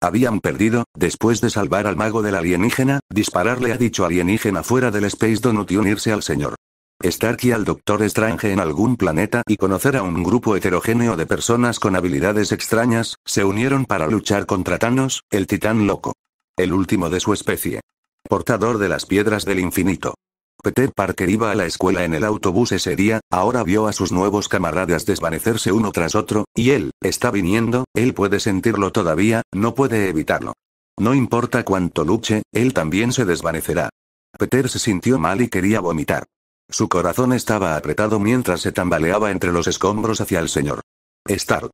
Habían perdido, después de salvar al mago del alienígena, dispararle a dicho alienígena fuera del Space Donut y unirse al señor. Estar aquí al Doctor Strange en algún planeta y conocer a un grupo heterogéneo de personas con habilidades extrañas, se unieron para luchar contra Thanos, el titán loco. El último de su especie. Portador de las piedras del infinito. Peter Parker iba a la escuela en el autobús ese día, ahora vio a sus nuevos camaradas desvanecerse uno tras otro, y él, está viniendo, él puede sentirlo todavía, no puede evitarlo. No importa cuánto luche, él también se desvanecerá. Peter se sintió mal y quería vomitar. Su corazón estaba apretado mientras se tambaleaba entre los escombros hacia el señor. Stark.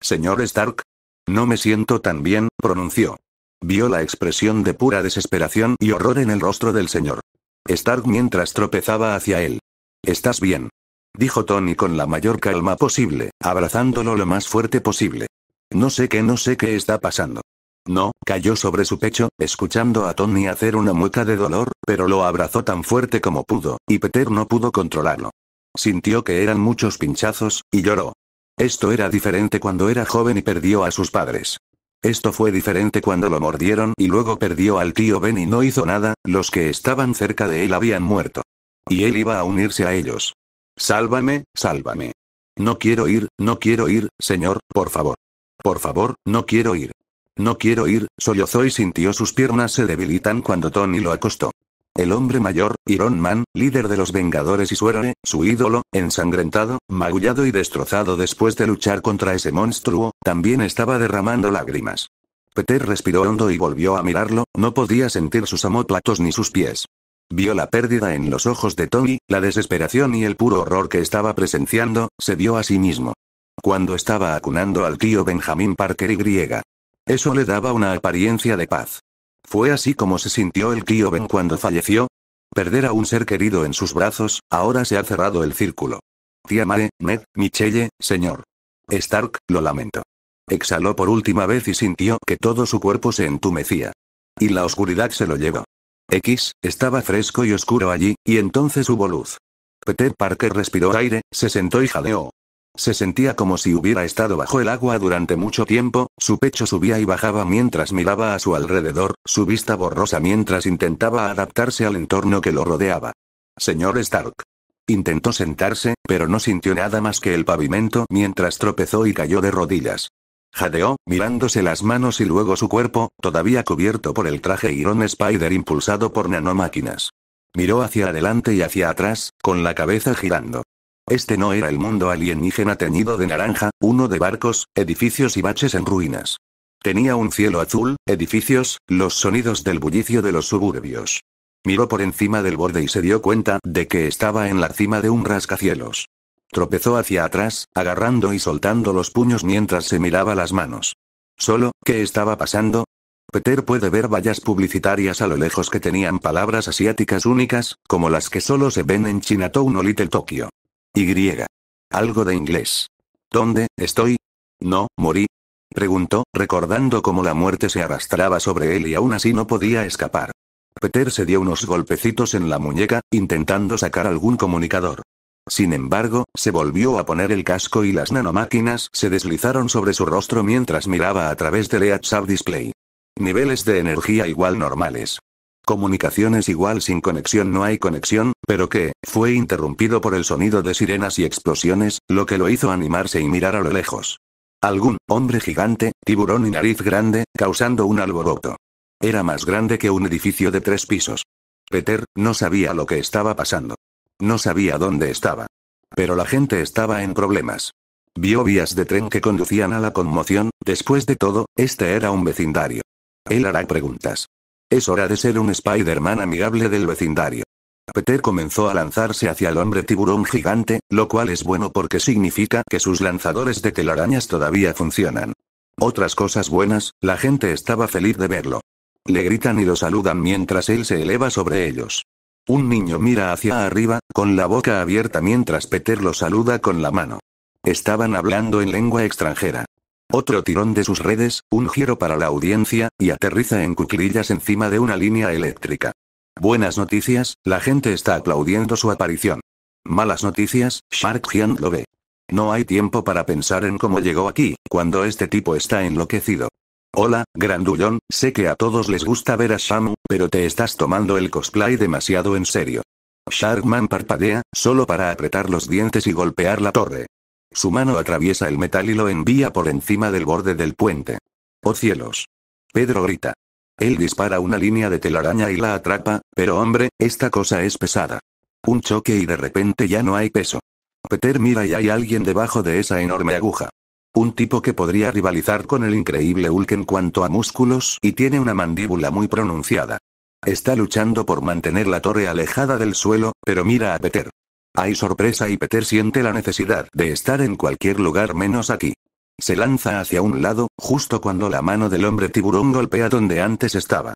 Señor Stark. No me siento tan bien, pronunció. Vio la expresión de pura desesperación y horror en el rostro del señor. Stark mientras tropezaba hacia él. ¿Estás bien? Dijo Tony con la mayor calma posible, abrazándolo lo más fuerte posible. No sé qué, no sé qué está pasando. No, cayó sobre su pecho, escuchando a Tony hacer una mueca de dolor, pero lo abrazó tan fuerte como pudo, y Peter no pudo controlarlo. Sintió que eran muchos pinchazos, y lloró. Esto era diferente cuando era joven y perdió a sus padres. Esto fue diferente cuando lo mordieron y luego perdió al tío Ben y no hizo nada, los que estaban cerca de él habían muerto. Y él iba a unirse a ellos. Sálvame, sálvame. No quiero ir, no quiero ir, señor, por favor. Por favor, no quiero ir. No quiero ir, sollozó y sintió sus piernas se debilitan cuando Tony lo acostó. El hombre mayor, Iron Man, líder de los Vengadores y su héroe, su ídolo, ensangrentado, magullado y destrozado después de luchar contra ese monstruo, también estaba derramando lágrimas. Peter respiró hondo y volvió a mirarlo, no podía sentir sus amóplatos ni sus pies. Vio la pérdida en los ojos de Tony, la desesperación y el puro horror que estaba presenciando, se vio a sí mismo. Cuando estaba acunando al tío Benjamin Parker y griega. Eso le daba una apariencia de paz. Fue así como se sintió el Kioben cuando falleció. Perder a un ser querido en sus brazos, ahora se ha cerrado el círculo. Tía Mae, Ned, Michelle, señor. Stark, lo lamento. Exhaló por última vez y sintió que todo su cuerpo se entumecía. Y la oscuridad se lo llevó. X, estaba fresco y oscuro allí, y entonces hubo luz. Peter Parker respiró aire, se sentó y jadeó. Se sentía como si hubiera estado bajo el agua durante mucho tiempo, su pecho subía y bajaba mientras miraba a su alrededor, su vista borrosa mientras intentaba adaptarse al entorno que lo rodeaba. Señor Stark. Intentó sentarse, pero no sintió nada más que el pavimento mientras tropezó y cayó de rodillas. Jadeó, mirándose las manos y luego su cuerpo, todavía cubierto por el traje Iron Spider impulsado por nanomáquinas. Miró hacia adelante y hacia atrás, con la cabeza girando. Este no era el mundo alienígena teñido de naranja, uno de barcos, edificios y baches en ruinas. Tenía un cielo azul, edificios, los sonidos del bullicio de los suburbios. Miró por encima del borde y se dio cuenta de que estaba en la cima de un rascacielos. Tropezó hacia atrás, agarrando y soltando los puños mientras se miraba las manos. Solo, ¿qué estaba pasando? Peter puede ver vallas publicitarias a lo lejos que tenían palabras asiáticas únicas, como las que solo se ven en Chinatown o Little Tokyo. Y. Algo de inglés. ¿Dónde estoy? No, morí. Preguntó, recordando cómo la muerte se arrastraba sobre él y aún así no podía escapar. Peter se dio unos golpecitos en la muñeca, intentando sacar algún comunicador. Sin embargo, se volvió a poner el casco y las nanomáquinas se deslizaron sobre su rostro mientras miraba a través del EATSAB display. Niveles de energía igual normales. Comunicaciones igual sin conexión no hay conexión, pero que, fue interrumpido por el sonido de sirenas y explosiones, lo que lo hizo animarse y mirar a lo lejos. Algún hombre gigante, tiburón y nariz grande, causando un alboroto. Era más grande que un edificio de tres pisos. Peter, no sabía lo que estaba pasando. No sabía dónde estaba. Pero la gente estaba en problemas. Vio vías de tren que conducían a la conmoción, después de todo, este era un vecindario. Él hará preguntas. Es hora de ser un Spider-Man amigable del vecindario. Peter comenzó a lanzarse hacia el hombre tiburón gigante, lo cual es bueno porque significa que sus lanzadores de telarañas todavía funcionan. Otras cosas buenas, la gente estaba feliz de verlo. Le gritan y lo saludan mientras él se eleva sobre ellos. Un niño mira hacia arriba, con la boca abierta mientras Peter lo saluda con la mano. Estaban hablando en lengua extranjera. Otro tirón de sus redes, un giro para la audiencia, y aterriza en cuclillas encima de una línea eléctrica. Buenas noticias, la gente está aplaudiendo su aparición. Malas noticias, Shark lo ve. No hay tiempo para pensar en cómo llegó aquí, cuando este tipo está enloquecido. Hola, grandullón, sé que a todos les gusta ver a Shamu, pero te estás tomando el cosplay demasiado en serio. Sharkman parpadea, solo para apretar los dientes y golpear la torre. Su mano atraviesa el metal y lo envía por encima del borde del puente. ¡Oh cielos! Pedro grita. Él dispara una línea de telaraña y la atrapa, pero hombre, esta cosa es pesada. Un choque y de repente ya no hay peso. Peter mira y hay alguien debajo de esa enorme aguja. Un tipo que podría rivalizar con el increíble Hulk en cuanto a músculos y tiene una mandíbula muy pronunciada. Está luchando por mantener la torre alejada del suelo, pero mira a Peter. Hay sorpresa y Peter siente la necesidad de estar en cualquier lugar menos aquí. Se lanza hacia un lado, justo cuando la mano del hombre tiburón golpea donde antes estaba.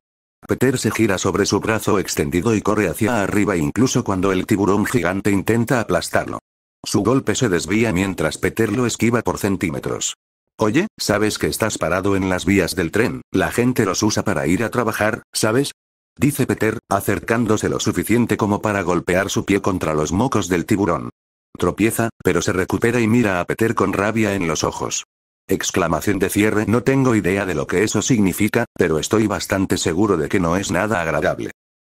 Peter se gira sobre su brazo extendido y corre hacia arriba incluso cuando el tiburón gigante intenta aplastarlo. Su golpe se desvía mientras Peter lo esquiva por centímetros. Oye, ¿sabes que estás parado en las vías del tren? La gente los usa para ir a trabajar, ¿sabes? Dice Peter, acercándose lo suficiente como para golpear su pie contra los mocos del tiburón. Tropieza, pero se recupera y mira a Peter con rabia en los ojos. Exclamación de cierre No tengo idea de lo que eso significa, pero estoy bastante seguro de que no es nada agradable.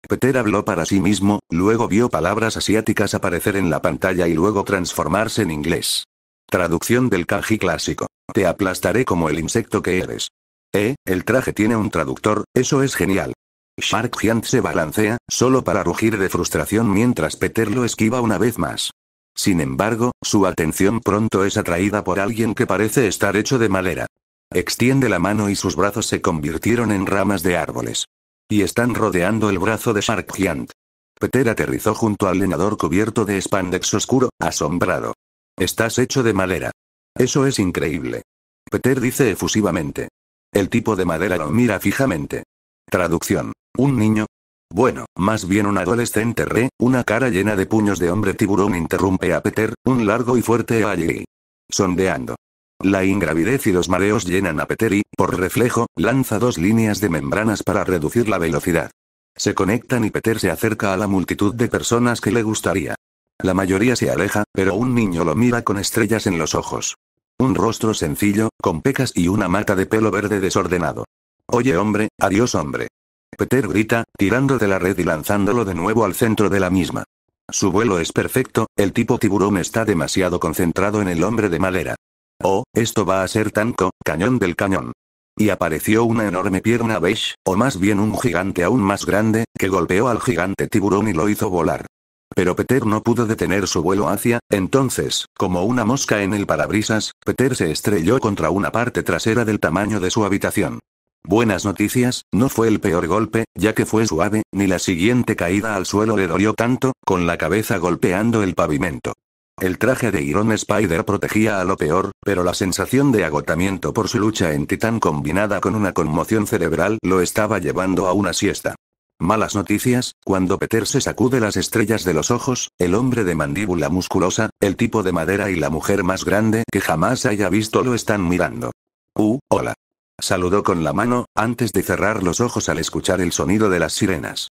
Peter habló para sí mismo, luego vio palabras asiáticas aparecer en la pantalla y luego transformarse en inglés. Traducción del kanji clásico. Te aplastaré como el insecto que eres. Eh, el traje tiene un traductor, eso es genial. Shark Giant se balancea, solo para rugir de frustración mientras Peter lo esquiva una vez más. Sin embargo, su atención pronto es atraída por alguien que parece estar hecho de madera. Extiende la mano y sus brazos se convirtieron en ramas de árboles. Y están rodeando el brazo de Shark Giant. Peter aterrizó junto al leñador cubierto de spandex oscuro, asombrado. Estás hecho de madera. Eso es increíble. Peter dice efusivamente. El tipo de madera lo mira fijamente. Traducción. Un niño, bueno, más bien un adolescente re, una cara llena de puños de hombre tiburón interrumpe a Peter, un largo y fuerte allí. Sondeando. La ingravidez y los mareos llenan a Peter y, por reflejo, lanza dos líneas de membranas para reducir la velocidad. Se conectan y Peter se acerca a la multitud de personas que le gustaría. La mayoría se aleja, pero un niño lo mira con estrellas en los ojos. Un rostro sencillo, con pecas y una mata de pelo verde desordenado. Oye hombre, adiós hombre. Peter grita, tirando de la red y lanzándolo de nuevo al centro de la misma. Su vuelo es perfecto, el tipo tiburón está demasiado concentrado en el hombre de madera. Oh, esto va a ser tanco, cañón del cañón. Y apareció una enorme pierna beige, o más bien un gigante aún más grande, que golpeó al gigante tiburón y lo hizo volar. Pero Peter no pudo detener su vuelo hacia, entonces, como una mosca en el parabrisas, Peter se estrelló contra una parte trasera del tamaño de su habitación. Buenas noticias, no fue el peor golpe, ya que fue suave, ni la siguiente caída al suelo le dolió tanto, con la cabeza golpeando el pavimento. El traje de Iron Spider protegía a lo peor, pero la sensación de agotamiento por su lucha en Titán combinada con una conmoción cerebral lo estaba llevando a una siesta. Malas noticias, cuando Peter se sacude las estrellas de los ojos, el hombre de mandíbula musculosa, el tipo de madera y la mujer más grande que jamás haya visto lo están mirando. Uh, hola saludó con la mano, antes de cerrar los ojos al escuchar el sonido de las sirenas.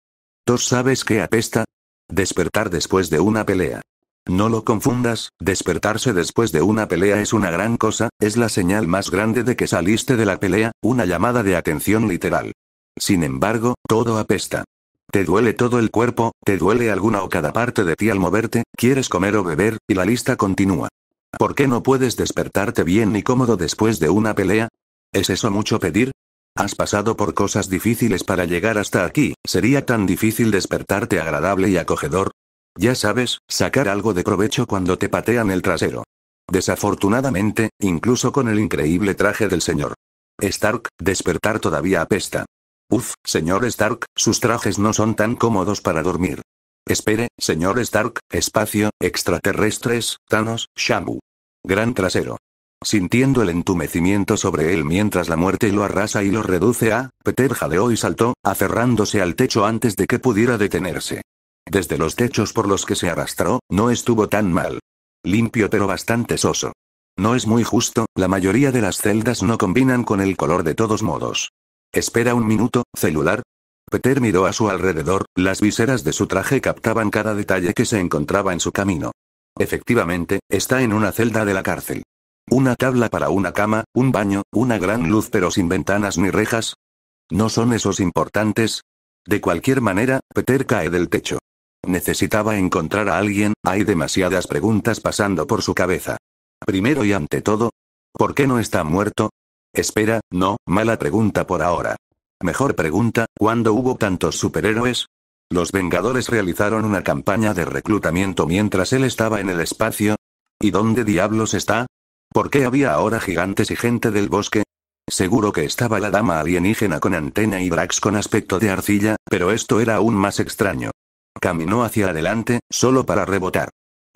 ¿Tú sabes qué apesta? Despertar después de una pelea. No lo confundas, despertarse después de una pelea es una gran cosa, es la señal más grande de que saliste de la pelea, una llamada de atención literal. Sin embargo, todo apesta. Te duele todo el cuerpo, te duele alguna o cada parte de ti al moverte, quieres comer o beber, y la lista continúa. ¿Por qué no puedes despertarte bien ni cómodo después de una pelea? ¿Es eso mucho pedir? Has pasado por cosas difíciles para llegar hasta aquí, ¿sería tan difícil despertarte agradable y acogedor? Ya sabes, sacar algo de provecho cuando te patean el trasero. Desafortunadamente, incluso con el increíble traje del señor. Stark, despertar todavía apesta. Uf, señor Stark, sus trajes no son tan cómodos para dormir. Espere, señor Stark, espacio, extraterrestres, Thanos, Shamu. Gran trasero. Sintiendo el entumecimiento sobre él mientras la muerte lo arrasa y lo reduce a, Peter jadeó y saltó, aferrándose al techo antes de que pudiera detenerse. Desde los techos por los que se arrastró, no estuvo tan mal. Limpio pero bastante soso. No es muy justo, la mayoría de las celdas no combinan con el color de todos modos. Espera un minuto, celular. Peter miró a su alrededor, las viseras de su traje captaban cada detalle que se encontraba en su camino. Efectivamente, está en una celda de la cárcel. Una tabla para una cama, un baño, una gran luz pero sin ventanas ni rejas. ¿No son esos importantes? De cualquier manera, Peter cae del techo. Necesitaba encontrar a alguien, hay demasiadas preguntas pasando por su cabeza. Primero y ante todo, ¿por qué no está muerto? Espera, no, mala pregunta por ahora. Mejor pregunta, ¿cuándo hubo tantos superhéroes? Los Vengadores realizaron una campaña de reclutamiento mientras él estaba en el espacio. ¿Y dónde diablos está? ¿Por qué había ahora gigantes y gente del bosque? Seguro que estaba la dama alienígena con antena y Brax con aspecto de arcilla, pero esto era aún más extraño. Caminó hacia adelante, solo para rebotar.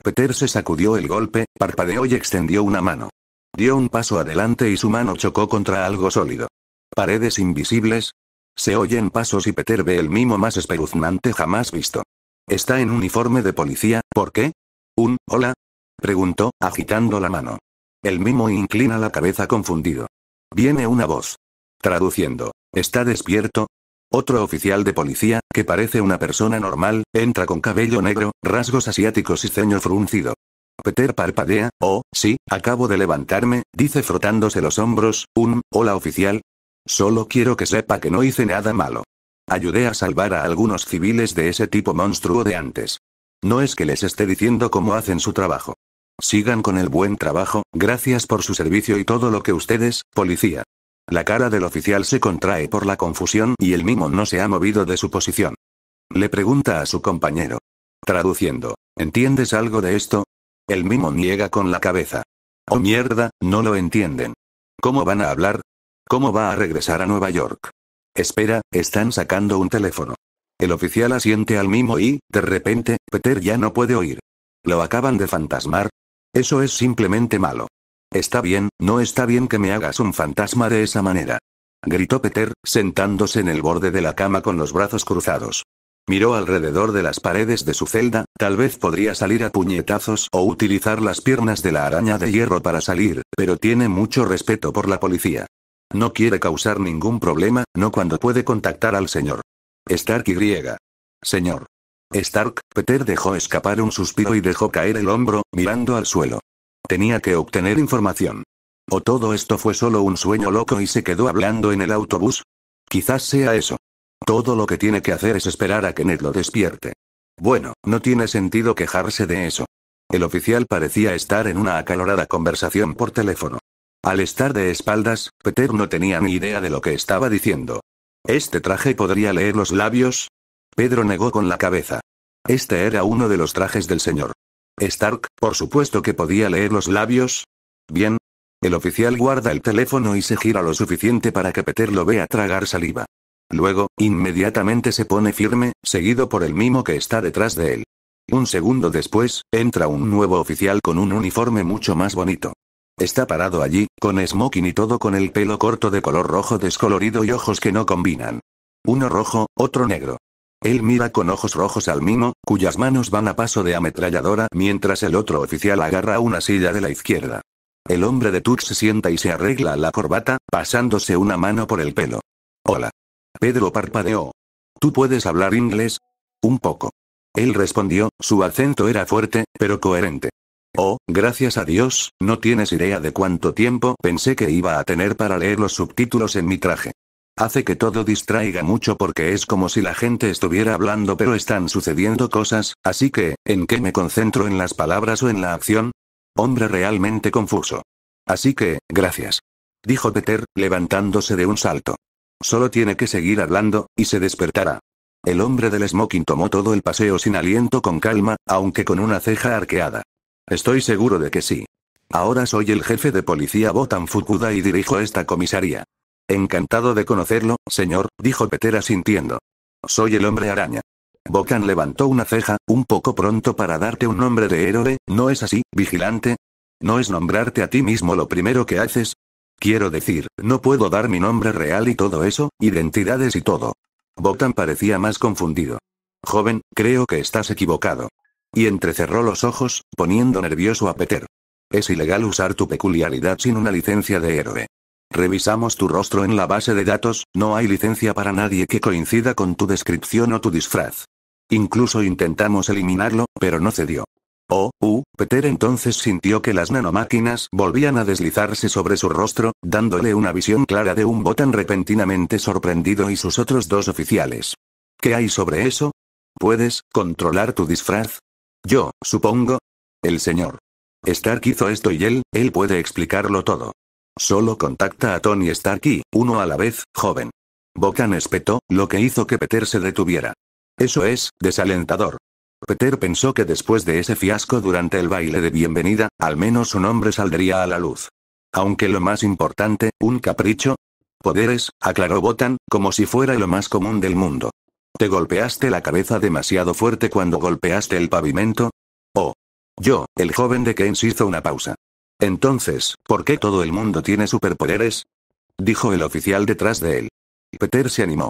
Peter se sacudió el golpe, parpadeó y extendió una mano. Dio un paso adelante y su mano chocó contra algo sólido. ¿Paredes invisibles? Se oyen pasos y Peter ve el mimo más espeluznante jamás visto. Está en uniforme de policía, ¿por qué? ¿Un, hola? Preguntó, agitando la mano. El mimo inclina la cabeza confundido. Viene una voz. Traduciendo. ¿Está despierto? Otro oficial de policía, que parece una persona normal, entra con cabello negro, rasgos asiáticos y ceño fruncido. Peter parpadea, oh, sí, acabo de levantarme, dice frotándose los hombros, un, hola oficial. Solo quiero que sepa que no hice nada malo. Ayudé a salvar a algunos civiles de ese tipo monstruo de antes. No es que les esté diciendo cómo hacen su trabajo. Sigan con el buen trabajo, gracias por su servicio y todo lo que ustedes, policía. La cara del oficial se contrae por la confusión y el mimo no se ha movido de su posición. Le pregunta a su compañero. Traduciendo, ¿entiendes algo de esto? El mimo niega con la cabeza. Oh mierda, no lo entienden. ¿Cómo van a hablar? ¿Cómo va a regresar a Nueva York? Espera, están sacando un teléfono. El oficial asiente al mimo y, de repente, Peter ya no puede oír. Lo acaban de fantasmar, eso es simplemente malo. Está bien, no está bien que me hagas un fantasma de esa manera. Gritó Peter, sentándose en el borde de la cama con los brazos cruzados. Miró alrededor de las paredes de su celda, tal vez podría salir a puñetazos o utilizar las piernas de la araña de hierro para salir, pero tiene mucho respeto por la policía. No quiere causar ningún problema, no cuando puede contactar al señor. Stark y griega. Señor. Stark, Peter dejó escapar un suspiro y dejó caer el hombro, mirando al suelo. Tenía que obtener información. ¿O todo esto fue solo un sueño loco y se quedó hablando en el autobús? Quizás sea eso. Todo lo que tiene que hacer es esperar a que Ned lo despierte. Bueno, no tiene sentido quejarse de eso. El oficial parecía estar en una acalorada conversación por teléfono. Al estar de espaldas, Peter no tenía ni idea de lo que estaba diciendo. Este traje podría leer los labios, Pedro negó con la cabeza. Este era uno de los trajes del señor. Stark, por supuesto que podía leer los labios. Bien. El oficial guarda el teléfono y se gira lo suficiente para que Peter lo vea tragar saliva. Luego, inmediatamente se pone firme, seguido por el mimo que está detrás de él. Un segundo después, entra un nuevo oficial con un uniforme mucho más bonito. Está parado allí, con smoking y todo con el pelo corto de color rojo descolorido y ojos que no combinan. Uno rojo, otro negro. Él mira con ojos rojos al mimo, cuyas manos van a paso de ametralladora mientras el otro oficial agarra una silla de la izquierda. El hombre de Tux se sienta y se arregla la corbata, pasándose una mano por el pelo. Hola. Pedro parpadeó. ¿Tú puedes hablar inglés? Un poco. Él respondió, su acento era fuerte, pero coherente. Oh, gracias a Dios, no tienes idea de cuánto tiempo pensé que iba a tener para leer los subtítulos en mi traje. Hace que todo distraiga mucho porque es como si la gente estuviera hablando pero están sucediendo cosas, así que, ¿en qué me concentro en las palabras o en la acción? Hombre realmente confuso. Así que, gracias. Dijo Peter, levantándose de un salto. Solo tiene que seguir hablando, y se despertará. El hombre del smoking tomó todo el paseo sin aliento con calma, aunque con una ceja arqueada. Estoy seguro de que sí. Ahora soy el jefe de policía Botan Fukuda y dirijo esta comisaría. Encantado de conocerlo, señor, dijo Peter asintiendo. Soy el hombre araña. Bocan levantó una ceja, un poco pronto para darte un nombre de héroe, ¿no es así, vigilante? ¿No es nombrarte a ti mismo lo primero que haces? Quiero decir, no puedo dar mi nombre real y todo eso, identidades y todo. Bocan parecía más confundido. Joven, creo que estás equivocado. Y entrecerró los ojos, poniendo nervioso a Peter. Es ilegal usar tu peculiaridad sin una licencia de héroe. Revisamos tu rostro en la base de datos, no hay licencia para nadie que coincida con tu descripción o tu disfraz. Incluso intentamos eliminarlo, pero no cedió. Oh, uh, Peter entonces sintió que las nanomáquinas volvían a deslizarse sobre su rostro, dándole una visión clara de un botán repentinamente sorprendido y sus otros dos oficiales. ¿Qué hay sobre eso? ¿Puedes controlar tu disfraz? Yo, supongo. El señor. Stark hizo esto y él, él puede explicarlo todo. Solo contacta a Tony Stark y, uno a la vez, joven. Bocan espetó, lo que hizo que Peter se detuviera. Eso es, desalentador. Peter pensó que después de ese fiasco durante el baile de bienvenida, al menos su nombre saldría a la luz. Aunque lo más importante, un capricho. Poderes, aclaró Botan, como si fuera lo más común del mundo. ¿Te golpeaste la cabeza demasiado fuerte cuando golpeaste el pavimento? Oh. Yo, el joven de Keynes hizo una pausa. Entonces, ¿por qué todo el mundo tiene superpoderes? Dijo el oficial detrás de él. Peter se animó.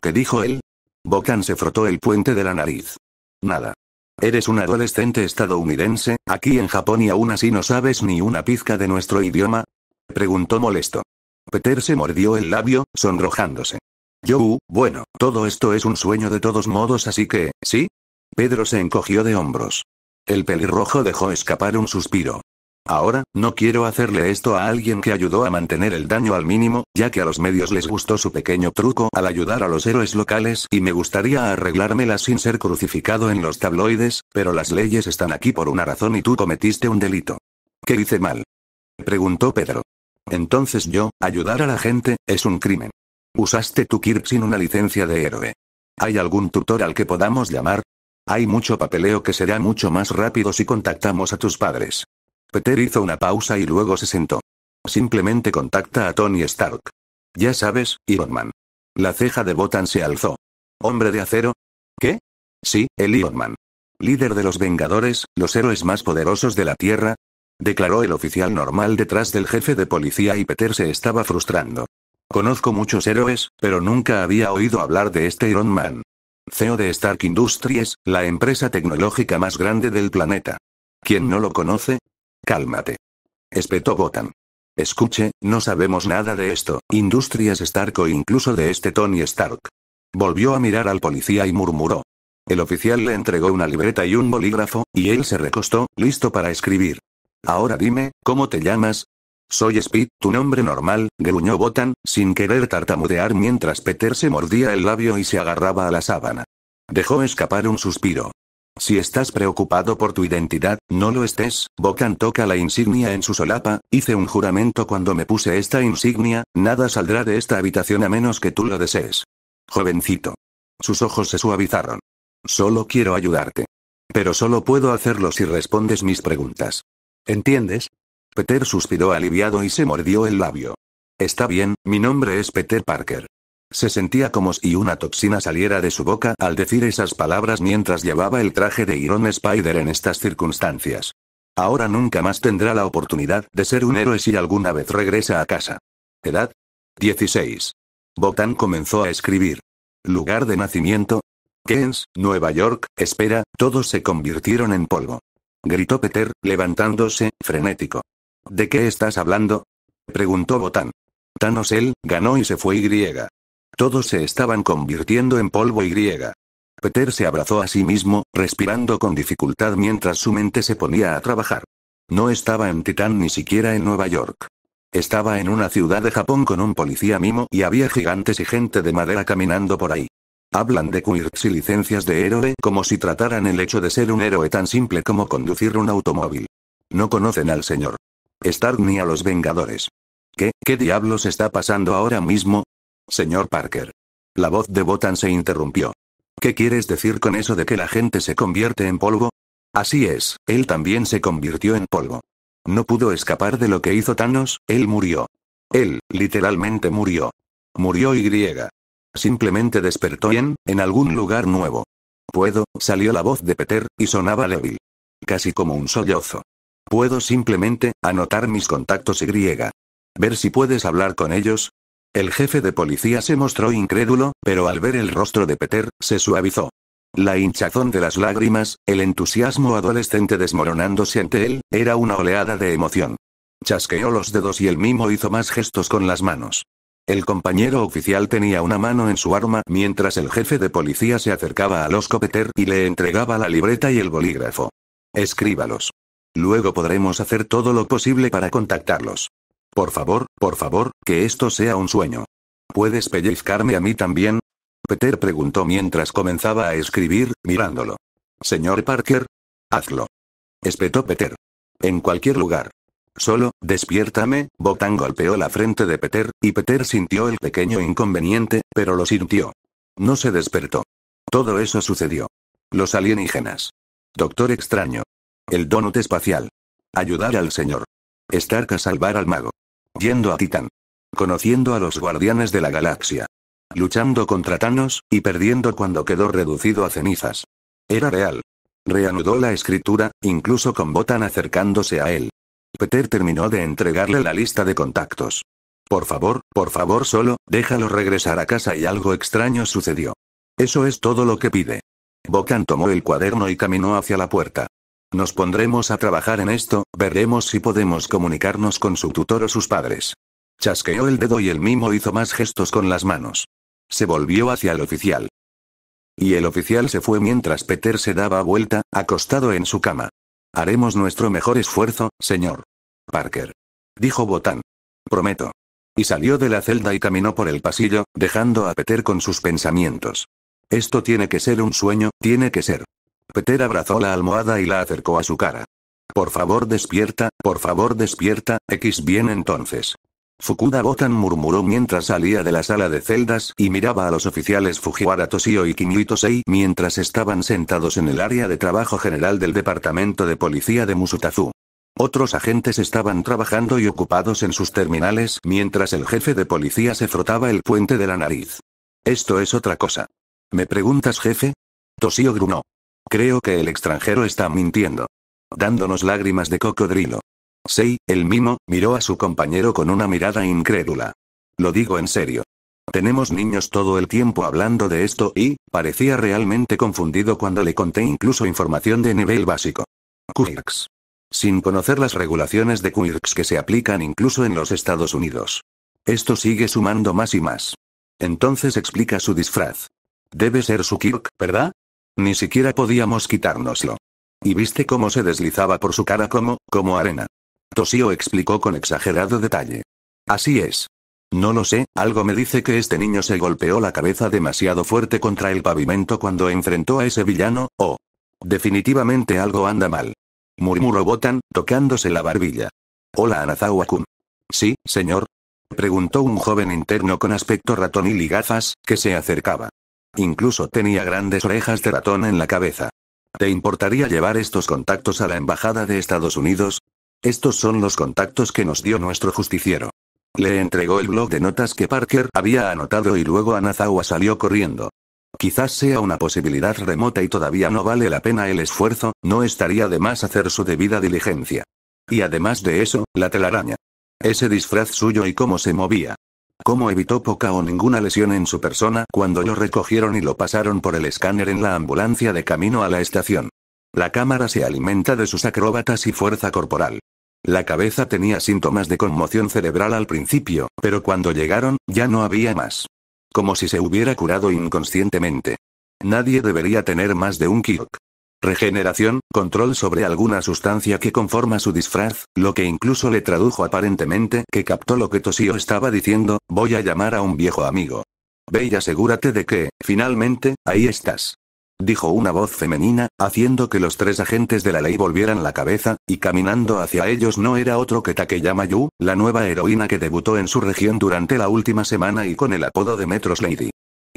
¿Qué dijo él? Bocan se frotó el puente de la nariz. Nada. Eres un adolescente estadounidense, aquí en Japón y aún así no sabes ni una pizca de nuestro idioma? Preguntó molesto. Peter se mordió el labio, sonrojándose. Yo, bueno, todo esto es un sueño de todos modos, así que, ¿sí? Pedro se encogió de hombros. El pelirrojo dejó escapar un suspiro. Ahora, no quiero hacerle esto a alguien que ayudó a mantener el daño al mínimo, ya que a los medios les gustó su pequeño truco al ayudar a los héroes locales y me gustaría arreglármela sin ser crucificado en los tabloides, pero las leyes están aquí por una razón y tú cometiste un delito. ¿Qué hice mal? Preguntó Pedro. Entonces yo, ayudar a la gente, es un crimen. Usaste tu Kirk sin una licencia de héroe. ¿Hay algún tutor al que podamos llamar? Hay mucho papeleo que será mucho más rápido si contactamos a tus padres. Peter hizo una pausa y luego se sentó. Simplemente contacta a Tony Stark. Ya sabes, Iron Man. La ceja de Botan se alzó. ¿Hombre de acero? ¿Qué? Sí, el Iron Man. Líder de los Vengadores, los héroes más poderosos de la Tierra. Declaró el oficial normal detrás del jefe de policía y Peter se estaba frustrando. Conozco muchos héroes, pero nunca había oído hablar de este Iron Man. CEO de Stark Industries, la empresa tecnológica más grande del planeta. ¿Quién no lo conoce? Cálmate. Espetó Botan. Escuche, no sabemos nada de esto, Industrias Stark o incluso de este Tony Stark. Volvió a mirar al policía y murmuró. El oficial le entregó una libreta y un bolígrafo, y él se recostó, listo para escribir. Ahora dime, ¿cómo te llamas? Soy Speed, tu nombre normal, gruñó Botan, sin querer tartamudear mientras Peter se mordía el labio y se agarraba a la sábana. Dejó escapar un suspiro. Si estás preocupado por tu identidad, no lo estés, Bocan toca la insignia en su solapa, hice un juramento cuando me puse esta insignia, nada saldrá de esta habitación a menos que tú lo desees. Jovencito. Sus ojos se suavizaron. Solo quiero ayudarte. Pero solo puedo hacerlo si respondes mis preguntas. ¿Entiendes? Peter suspiró aliviado y se mordió el labio. Está bien, mi nombre es Peter Parker. Se sentía como si una toxina saliera de su boca al decir esas palabras mientras llevaba el traje de Iron Spider en estas circunstancias. Ahora nunca más tendrá la oportunidad de ser un héroe si alguna vez regresa a casa. Edad 16. Botán comenzó a escribir. Lugar de nacimiento. Queens, Nueva York, espera, todos se convirtieron en polvo. Gritó Peter, levantándose, frenético. ¿De qué estás hablando? Preguntó Botán. Thanos él, ganó y se fue y griega. Todos se estaban convirtiendo en polvo y griega. Peter se abrazó a sí mismo, respirando con dificultad mientras su mente se ponía a trabajar. No estaba en Titán ni siquiera en Nueva York. Estaba en una ciudad de Japón con un policía mimo y había gigantes y gente de madera caminando por ahí. Hablan de quirks y licencias de héroe como si trataran el hecho de ser un héroe tan simple como conducir un automóvil. No conocen al señor. Stark ni a los Vengadores. ¿Qué, qué diablos está pasando ahora mismo? Señor Parker. La voz de Botan se interrumpió. ¿Qué quieres decir con eso de que la gente se convierte en polvo? Así es, él también se convirtió en polvo. No pudo escapar de lo que hizo Thanos, él murió. Él, literalmente murió. Murió y Simplemente despertó en, en algún lugar nuevo. Puedo, salió la voz de Peter, y sonaba débil. Casi como un sollozo. Puedo simplemente, anotar mis contactos y Ver si puedes hablar con ellos, el jefe de policía se mostró incrédulo, pero al ver el rostro de Peter, se suavizó. La hinchazón de las lágrimas, el entusiasmo adolescente desmoronándose ante él, era una oleada de emoción. Chasqueó los dedos y el mimo hizo más gestos con las manos. El compañero oficial tenía una mano en su arma mientras el jefe de policía se acercaba al Peter y le entregaba la libreta y el bolígrafo. Escríbalos. Luego podremos hacer todo lo posible para contactarlos. Por favor, por favor, que esto sea un sueño. ¿Puedes pellizcarme a mí también? Peter preguntó mientras comenzaba a escribir, mirándolo. Señor Parker, hazlo. Espetó Peter. En cualquier lugar. Solo, despiértame, Botán golpeó la frente de Peter, y Peter sintió el pequeño inconveniente, pero lo sintió. No se despertó. Todo eso sucedió. Los alienígenas. Doctor extraño. El donut espacial. Ayudar al señor. Stark a salvar al mago. Yendo a Titán. Conociendo a los guardianes de la galaxia. Luchando contra Thanos, y perdiendo cuando quedó reducido a cenizas. Era real. Reanudó la escritura, incluso con Botan acercándose a él. Peter terminó de entregarle la lista de contactos. Por favor, por favor solo, déjalo regresar a casa y algo extraño sucedió. Eso es todo lo que pide. Botan tomó el cuaderno y caminó hacia la puerta. Nos pondremos a trabajar en esto, veremos si podemos comunicarnos con su tutor o sus padres. Chasqueó el dedo y el mimo hizo más gestos con las manos. Se volvió hacia el oficial. Y el oficial se fue mientras Peter se daba vuelta, acostado en su cama. Haremos nuestro mejor esfuerzo, señor. Parker. Dijo Botán. Prometo. Y salió de la celda y caminó por el pasillo, dejando a Peter con sus pensamientos. Esto tiene que ser un sueño, tiene que ser. Peter abrazó la almohada y la acercó a su cara. Por favor despierta, por favor despierta, X bien entonces. Fukuda Botan murmuró mientras salía de la sala de celdas y miraba a los oficiales Fujiwara Toshio y Kinyu mientras estaban sentados en el área de trabajo general del departamento de policía de Musutazu. Otros agentes estaban trabajando y ocupados en sus terminales mientras el jefe de policía se frotaba el puente de la nariz. Esto es otra cosa. ¿Me preguntas jefe? Toshio grunó. Creo que el extranjero está mintiendo. Dándonos lágrimas de cocodrilo. Sei, el mimo, miró a su compañero con una mirada incrédula. Lo digo en serio. Tenemos niños todo el tiempo hablando de esto y, parecía realmente confundido cuando le conté incluso información de nivel básico. Quirks. Sin conocer las regulaciones de Quirks que se aplican incluso en los Estados Unidos. Esto sigue sumando más y más. Entonces explica su disfraz. Debe ser su Kirk, ¿verdad? Ni siquiera podíamos quitárnoslo. Y viste cómo se deslizaba por su cara como, como arena. Tosio explicó con exagerado detalle. Así es. No lo sé, algo me dice que este niño se golpeó la cabeza demasiado fuerte contra el pavimento cuando enfrentó a ese villano, o... Definitivamente algo anda mal. Murmuró Botan, tocándose la barbilla. Hola Anazawa-kun. Sí, señor. Preguntó un joven interno con aspecto ratonil y gafas, que se acercaba. Incluso tenía grandes orejas de ratón en la cabeza. ¿Te importaría llevar estos contactos a la Embajada de Estados Unidos? Estos son los contactos que nos dio nuestro justiciero. Le entregó el blog de notas que Parker había anotado y luego Anazawa salió corriendo. Quizás sea una posibilidad remota y todavía no vale la pena el esfuerzo, no estaría de más hacer su debida diligencia. Y además de eso, la telaraña. Ese disfraz suyo y cómo se movía cómo evitó poca o ninguna lesión en su persona cuando lo recogieron y lo pasaron por el escáner en la ambulancia de camino a la estación. La cámara se alimenta de sus acróbatas y fuerza corporal. La cabeza tenía síntomas de conmoción cerebral al principio, pero cuando llegaron, ya no había más. Como si se hubiera curado inconscientemente. Nadie debería tener más de un kilo. Regeneración, control sobre alguna sustancia que conforma su disfraz, lo que incluso le tradujo aparentemente que captó lo que Tosio estaba diciendo, voy a llamar a un viejo amigo. Ve y asegúrate de que, finalmente, ahí estás. Dijo una voz femenina, haciendo que los tres agentes de la ley volvieran la cabeza, y caminando hacia ellos no era otro que Takeyama Yu, la nueva heroína que debutó en su región durante la última semana y con el apodo de Metros Lady.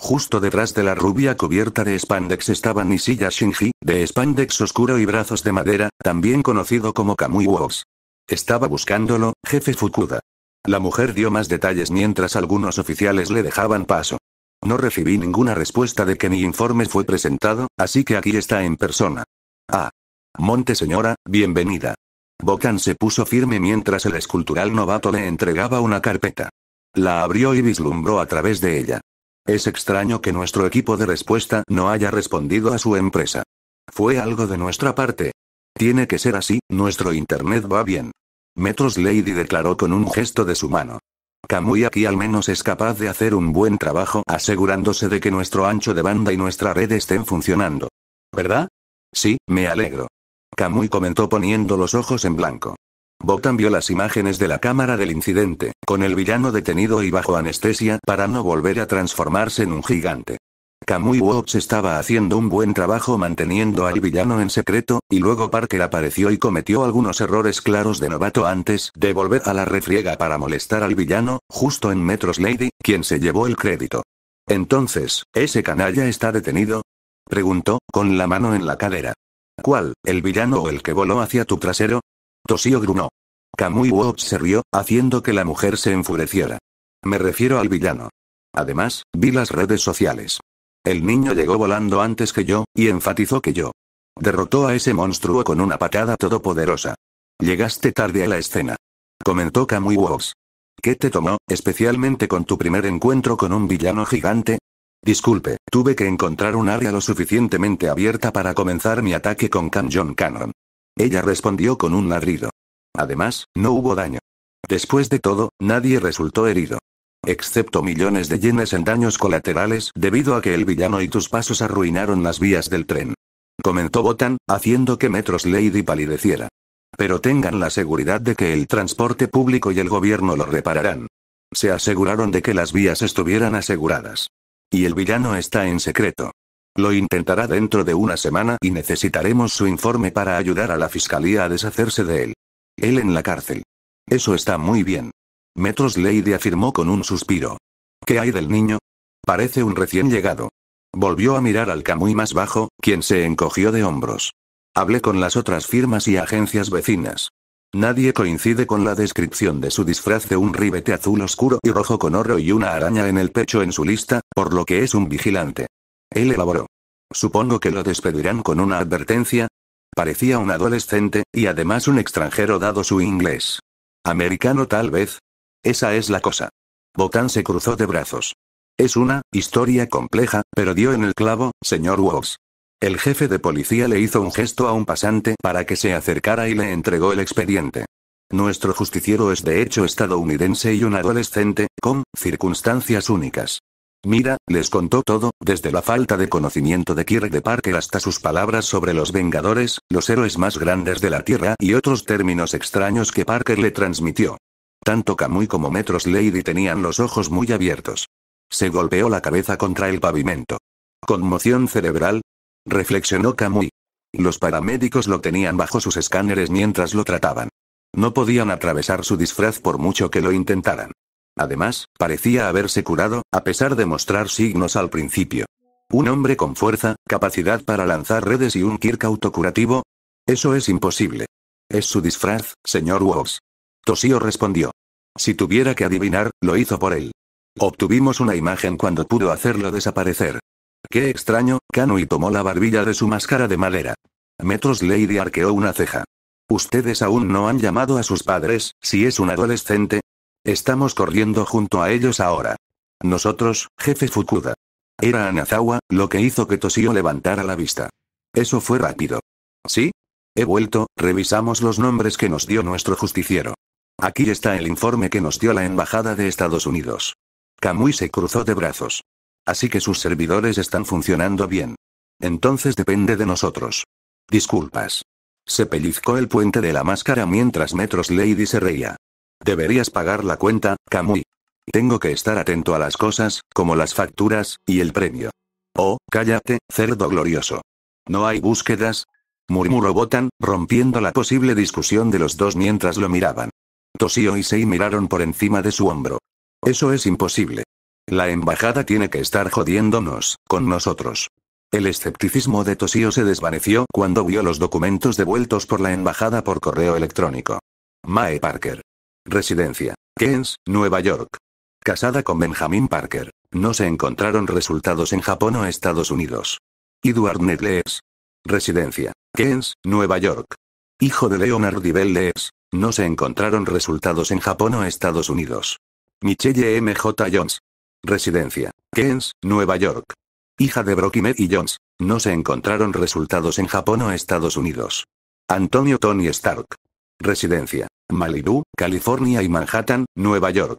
Justo detrás de la rubia cubierta de spandex estaba Nishiya Shinji, de spandex oscuro y brazos de madera, también conocido como Kamui Woks. Estaba buscándolo, jefe Fukuda. La mujer dio más detalles mientras algunos oficiales le dejaban paso. No recibí ninguna respuesta de que mi informe fue presentado, así que aquí está en persona. Ah. Monte señora, bienvenida. Bokan se puso firme mientras el escultural novato le entregaba una carpeta. La abrió y vislumbró a través de ella. Es extraño que nuestro equipo de respuesta no haya respondido a su empresa. Fue algo de nuestra parte. Tiene que ser así, nuestro Internet va bien. Metros Lady declaró con un gesto de su mano. Kamui aquí al menos es capaz de hacer un buen trabajo asegurándose de que nuestro ancho de banda y nuestra red estén funcionando. ¿Verdad? Sí, me alegro. Kamui comentó poniendo los ojos en blanco. Botan vio las imágenes de la cámara del incidente, con el villano detenido y bajo anestesia para no volver a transformarse en un gigante. Kamui Wops estaba haciendo un buen trabajo manteniendo al villano en secreto, y luego Parker apareció y cometió algunos errores claros de novato antes de volver a la refriega para molestar al villano, justo en Metros Lady, quien se llevó el crédito. Entonces, ¿ese canalla está detenido? Preguntó, con la mano en la cadera. ¿Cuál, el villano o el que voló hacia tu trasero? Tosío grunó. Kamui Watts se rió, haciendo que la mujer se enfureciera. Me refiero al villano. Además, vi las redes sociales. El niño llegó volando antes que yo, y enfatizó que yo. Derrotó a ese monstruo con una patada todopoderosa. Llegaste tarde a la escena. Comentó Kamui Wox. ¿Qué te tomó, especialmente con tu primer encuentro con un villano gigante? Disculpe, tuve que encontrar un área lo suficientemente abierta para comenzar mi ataque con Canyon Cannon. Ella respondió con un ladrido. Además, no hubo daño. Después de todo, nadie resultó herido. Excepto millones de yenes en daños colaterales debido a que el villano y tus pasos arruinaron las vías del tren. Comentó Botan, haciendo que Metros Lady palideciera. Pero tengan la seguridad de que el transporte público y el gobierno lo repararán. Se aseguraron de que las vías estuvieran aseguradas. Y el villano está en secreto. Lo intentará dentro de una semana y necesitaremos su informe para ayudar a la fiscalía a deshacerse de él. Él en la cárcel. Eso está muy bien. Metros Lady afirmó con un suspiro. ¿Qué hay del niño? Parece un recién llegado. Volvió a mirar al Camuy más bajo, quien se encogió de hombros. Hablé con las otras firmas y agencias vecinas. Nadie coincide con la descripción de su disfraz de un ribete azul oscuro y rojo con oro y una araña en el pecho en su lista, por lo que es un vigilante. Él elaboró. Supongo que lo despedirán con una advertencia. Parecía un adolescente, y además un extranjero dado su inglés. Americano tal vez. Esa es la cosa. Botán se cruzó de brazos. Es una historia compleja, pero dio en el clavo, señor Woods. El jefe de policía le hizo un gesto a un pasante para que se acercara y le entregó el expediente. Nuestro justiciero es de hecho estadounidense y un adolescente, con circunstancias únicas. Mira, les contó todo, desde la falta de conocimiento de Kirk de Parker hasta sus palabras sobre los Vengadores, los héroes más grandes de la Tierra y otros términos extraños que Parker le transmitió. Tanto Camuy como Metros Lady tenían los ojos muy abiertos. Se golpeó la cabeza contra el pavimento. ¿Conmoción cerebral? Reflexionó Camuy. Los paramédicos lo tenían bajo sus escáneres mientras lo trataban. No podían atravesar su disfraz por mucho que lo intentaran. Además, parecía haberse curado, a pesar de mostrar signos al principio. Un hombre con fuerza, capacidad para lanzar redes y un Kirk autocurativo. Eso es imposible. Es su disfraz, señor Wobbs. Tosio respondió. Si tuviera que adivinar, lo hizo por él. Obtuvimos una imagen cuando pudo hacerlo desaparecer. Qué extraño, y tomó la barbilla de su máscara de madera. Metros Lady arqueó una ceja. Ustedes aún no han llamado a sus padres, si es un adolescente, Estamos corriendo junto a ellos ahora. Nosotros, jefe Fukuda. Era Anazawa, lo que hizo que Toshio levantara la vista. Eso fue rápido. ¿Sí? He vuelto, revisamos los nombres que nos dio nuestro justiciero. Aquí está el informe que nos dio la Embajada de Estados Unidos. Kamui se cruzó de brazos. Así que sus servidores están funcionando bien. Entonces depende de nosotros. Disculpas. Se pellizcó el puente de la máscara mientras Metros Lady se reía. Deberías pagar la cuenta, Kamui. Tengo que estar atento a las cosas, como las facturas, y el premio. Oh, cállate, cerdo glorioso. ¿No hay búsquedas? murmuró Botan, rompiendo la posible discusión de los dos mientras lo miraban. Toshio y Sei miraron por encima de su hombro. Eso es imposible. La embajada tiene que estar jodiéndonos, con nosotros. El escepticismo de Toshio se desvaneció cuando vio los documentos devueltos por la embajada por correo electrónico. Mae Parker. Residencia. Kens, Nueva York. Casada con Benjamin Parker. No se encontraron resultados en Japón o Estados Unidos. Edward Ned Residencia. Kens, Nueva York. Hijo de Leonard y Bell No se encontraron resultados en Japón o Estados Unidos. Michelle M. J. Jones. Residencia. Kens, Nueva York. Hija de Brock y Jones. No se encontraron resultados en Japón o Estados Unidos. Antonio Tony Stark. Residencia. Malibu, California y Manhattan, Nueva York.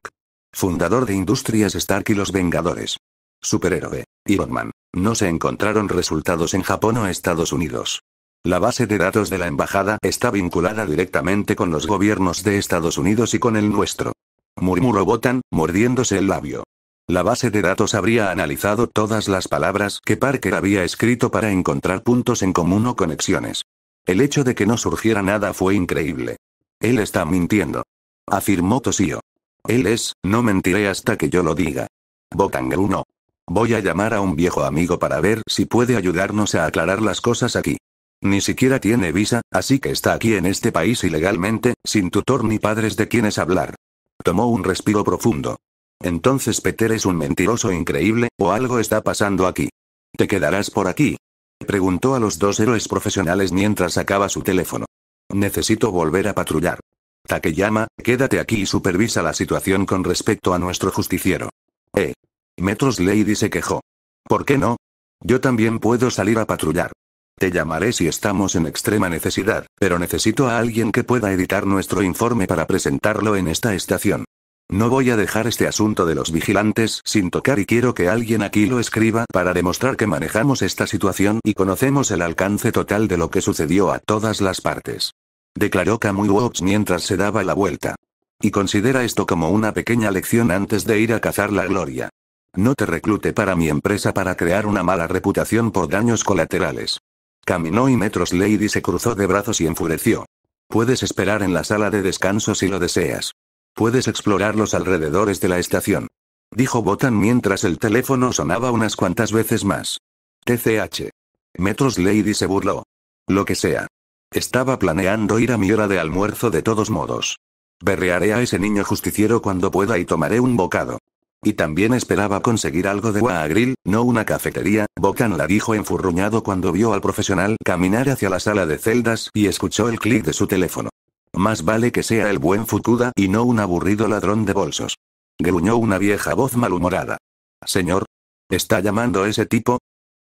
Fundador de Industrias Stark y Los Vengadores. Superhéroe. Iron Man. No se encontraron resultados en Japón o Estados Unidos. La base de datos de la embajada está vinculada directamente con los gobiernos de Estados Unidos y con el nuestro. Murmuró Botan, mordiéndose el labio. La base de datos habría analizado todas las palabras que Parker había escrito para encontrar puntos en común o conexiones. El hecho de que no surgiera nada fue increíble. Él está mintiendo. Afirmó Tosío. Él es, no mentiré hasta que yo lo diga. Bokangaru Voy a llamar a un viejo amigo para ver si puede ayudarnos a aclarar las cosas aquí. Ni siquiera tiene visa, así que está aquí en este país ilegalmente, sin tutor ni padres de quienes hablar. Tomó un respiro profundo. Entonces Peter es un mentiroso increíble, o algo está pasando aquí. ¿Te quedarás por aquí? Preguntó a los dos héroes profesionales mientras sacaba su teléfono. Necesito volver a patrullar. Takeyama, quédate aquí y supervisa la situación con respecto a nuestro justiciero. Eh. Metros Lady se quejó. ¿Por qué no? Yo también puedo salir a patrullar. Te llamaré si estamos en extrema necesidad, pero necesito a alguien que pueda editar nuestro informe para presentarlo en esta estación. No voy a dejar este asunto de los vigilantes sin tocar y quiero que alguien aquí lo escriba para demostrar que manejamos esta situación y conocemos el alcance total de lo que sucedió a todas las partes. Declaró Kamui mientras se daba la vuelta. Y considera esto como una pequeña lección antes de ir a cazar la gloria. No te reclute para mi empresa para crear una mala reputación por daños colaterales. Caminó y Metros Lady se cruzó de brazos y enfureció. Puedes esperar en la sala de descanso si lo deseas. Puedes explorar los alrededores de la estación. Dijo Botan mientras el teléfono sonaba unas cuantas veces más. TCH. Metros Lady se burló. Lo que sea. Estaba planeando ir a mi hora de almuerzo de todos modos. Berrearé a ese niño justiciero cuando pueda y tomaré un bocado. Y también esperaba conseguir algo de guagril, no una cafetería, Botan la dijo enfurruñado cuando vio al profesional caminar hacia la sala de celdas y escuchó el clic de su teléfono. Más vale que sea el buen Fukuda y no un aburrido ladrón de bolsos. Gruñó una vieja voz malhumorada. Señor. ¿Está llamando ese tipo?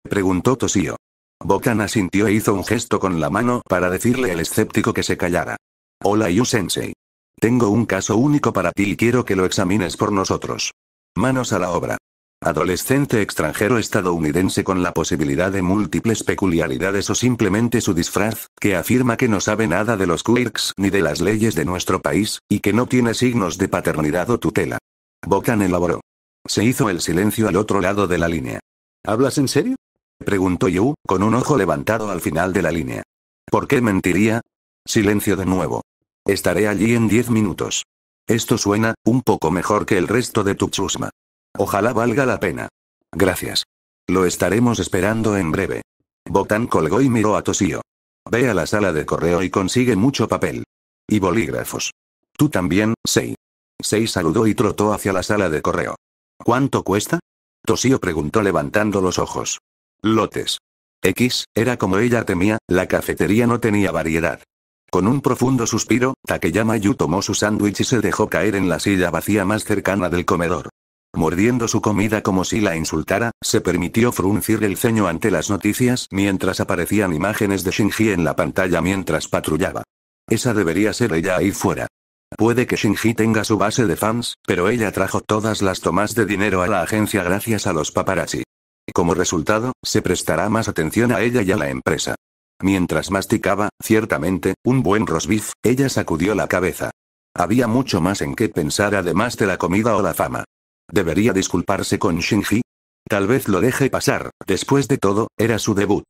Preguntó Tosío. Bokan asintió e hizo un gesto con la mano para decirle al escéptico que se callara. Hola Yusensei. sensei Tengo un caso único para ti y quiero que lo examines por nosotros. Manos a la obra adolescente extranjero estadounidense con la posibilidad de múltiples peculiaridades o simplemente su disfraz, que afirma que no sabe nada de los quirks ni de las leyes de nuestro país, y que no tiene signos de paternidad o tutela. Bocan elaboró. Se hizo el silencio al otro lado de la línea. ¿Hablas en serio? Preguntó Yu, con un ojo levantado al final de la línea. ¿Por qué mentiría? Silencio de nuevo. Estaré allí en diez minutos. Esto suena, un poco mejor que el resto de tu chusma. Ojalá valga la pena. Gracias. Lo estaremos esperando en breve. Botán colgó y miró a Tosio. Ve a la sala de correo y consigue mucho papel. Y bolígrafos. Tú también, Sei. Sei saludó y trotó hacia la sala de correo. ¿Cuánto cuesta? Tosio preguntó levantando los ojos. Lotes. X, era como ella temía, la cafetería no tenía variedad. Con un profundo suspiro, Takeyama Yu tomó su sándwich y se dejó caer en la silla vacía más cercana del comedor. Mordiendo su comida como si la insultara, se permitió fruncir el ceño ante las noticias mientras aparecían imágenes de Shinji en la pantalla mientras patrullaba. Esa debería ser ella ahí fuera. Puede que Shinji tenga su base de fans, pero ella trajo todas las tomas de dinero a la agencia gracias a los paparazzi. Como resultado, se prestará más atención a ella y a la empresa. Mientras masticaba, ciertamente, un buen rosbif, ella sacudió la cabeza. Había mucho más en qué pensar además de la comida o la fama. ¿Debería disculparse con Shinji? Tal vez lo deje pasar, después de todo, era su debut.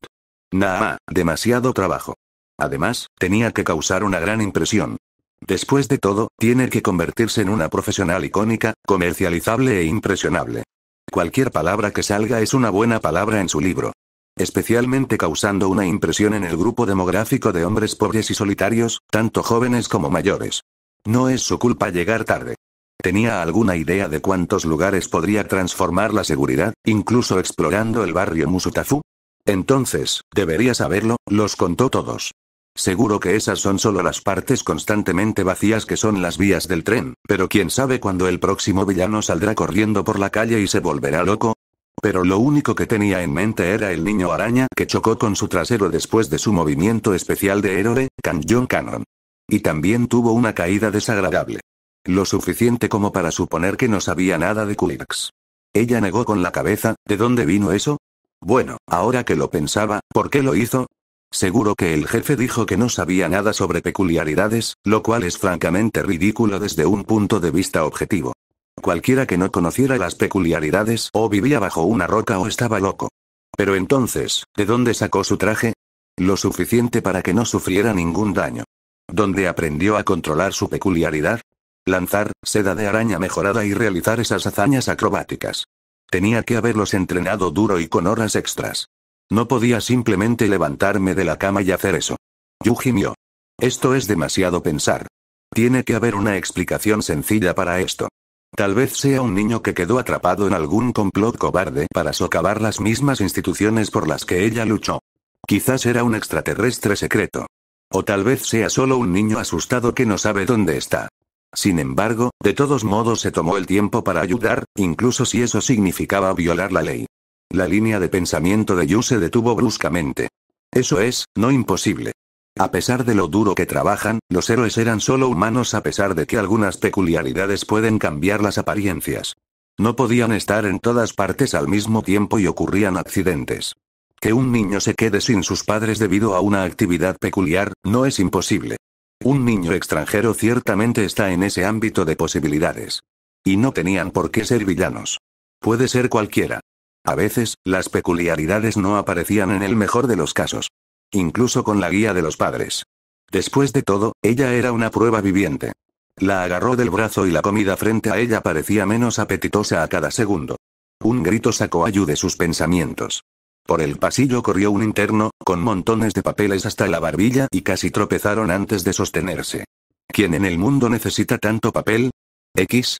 Nah, demasiado trabajo. Además, tenía que causar una gran impresión. Después de todo, tiene que convertirse en una profesional icónica, comercializable e impresionable. Cualquier palabra que salga es una buena palabra en su libro. Especialmente causando una impresión en el grupo demográfico de hombres pobres y solitarios, tanto jóvenes como mayores. No es su culpa llegar tarde. Tenía alguna idea de cuántos lugares podría transformar la seguridad, incluso explorando el barrio Musutafu. Entonces, debería saberlo, los contó todos. Seguro que esas son solo las partes constantemente vacías que son las vías del tren, pero quién sabe cuándo el próximo villano saldrá corriendo por la calle y se volverá loco. Pero lo único que tenía en mente era el niño araña que chocó con su trasero después de su movimiento especial de héroe, John Cannon. Y también tuvo una caída desagradable. Lo suficiente como para suponer que no sabía nada de Quirks. Ella negó con la cabeza, ¿de dónde vino eso? Bueno, ahora que lo pensaba, ¿por qué lo hizo? Seguro que el jefe dijo que no sabía nada sobre peculiaridades, lo cual es francamente ridículo desde un punto de vista objetivo. Cualquiera que no conociera las peculiaridades o vivía bajo una roca o estaba loco. Pero entonces, ¿de dónde sacó su traje? Lo suficiente para que no sufriera ningún daño. ¿Dónde aprendió a controlar su peculiaridad? lanzar seda de araña mejorada y realizar esas hazañas acrobáticas. Tenía que haberlos entrenado duro y con horas extras. No podía simplemente levantarme de la cama y hacer eso. Yu gimió. Esto es demasiado pensar. Tiene que haber una explicación sencilla para esto. Tal vez sea un niño que quedó atrapado en algún complot cobarde para socavar las mismas instituciones por las que ella luchó. Quizás era un extraterrestre secreto. O tal vez sea solo un niño asustado que no sabe dónde está. Sin embargo, de todos modos se tomó el tiempo para ayudar, incluso si eso significaba violar la ley. La línea de pensamiento de Yu se detuvo bruscamente. Eso es, no imposible. A pesar de lo duro que trabajan, los héroes eran solo humanos a pesar de que algunas peculiaridades pueden cambiar las apariencias. No podían estar en todas partes al mismo tiempo y ocurrían accidentes. Que un niño se quede sin sus padres debido a una actividad peculiar, no es imposible. Un niño extranjero ciertamente está en ese ámbito de posibilidades. Y no tenían por qué ser villanos. Puede ser cualquiera. A veces, las peculiaridades no aparecían en el mejor de los casos. Incluso con la guía de los padres. Después de todo, ella era una prueba viviente. La agarró del brazo y la comida frente a ella parecía menos apetitosa a cada segundo. Un grito sacó a de sus pensamientos. Por el pasillo corrió un interno, con montones de papeles hasta la barbilla y casi tropezaron antes de sostenerse. ¿Quién en el mundo necesita tanto papel? X,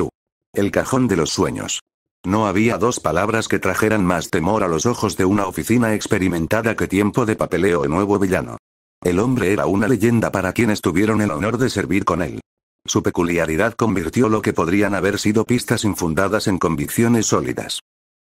U. El cajón de los sueños. No había dos palabras que trajeran más temor a los ojos de una oficina experimentada que tiempo de papeleo de nuevo villano. El hombre era una leyenda para quienes tuvieron el honor de servir con él. Su peculiaridad convirtió lo que podrían haber sido pistas infundadas en convicciones sólidas.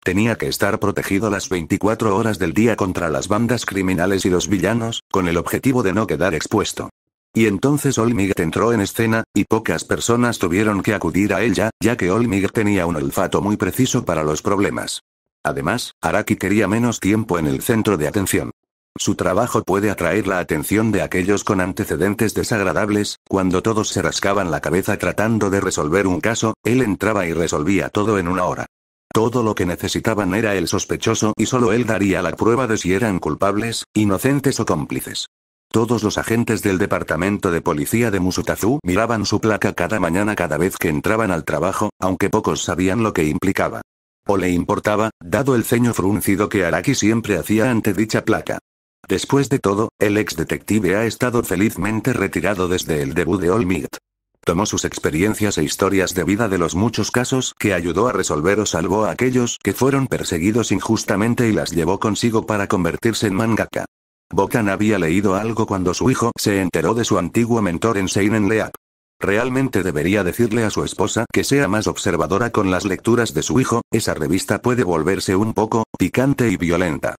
Tenía que estar protegido las 24 horas del día contra las bandas criminales y los villanos, con el objetivo de no quedar expuesto. Y entonces Olmig entró en escena, y pocas personas tuvieron que acudir a ella, ya que Olmig tenía un olfato muy preciso para los problemas. Además, Araki quería menos tiempo en el centro de atención. Su trabajo puede atraer la atención de aquellos con antecedentes desagradables, cuando todos se rascaban la cabeza tratando de resolver un caso, él entraba y resolvía todo en una hora. Todo lo que necesitaban era el sospechoso y solo él daría la prueba de si eran culpables, inocentes o cómplices. Todos los agentes del departamento de policía de Musutazu miraban su placa cada mañana cada vez que entraban al trabajo, aunque pocos sabían lo que implicaba. O le importaba, dado el ceño fruncido que Araki siempre hacía ante dicha placa. Después de todo, el ex detective ha estado felizmente retirado desde el debut de All Tomó sus experiencias e historias de vida de los muchos casos que ayudó a resolver o salvó a aquellos que fueron perseguidos injustamente y las llevó consigo para convertirse en mangaka. Bokan había leído algo cuando su hijo se enteró de su antiguo mentor en Seinen Leap. Realmente debería decirle a su esposa que sea más observadora con las lecturas de su hijo, esa revista puede volverse un poco picante y violenta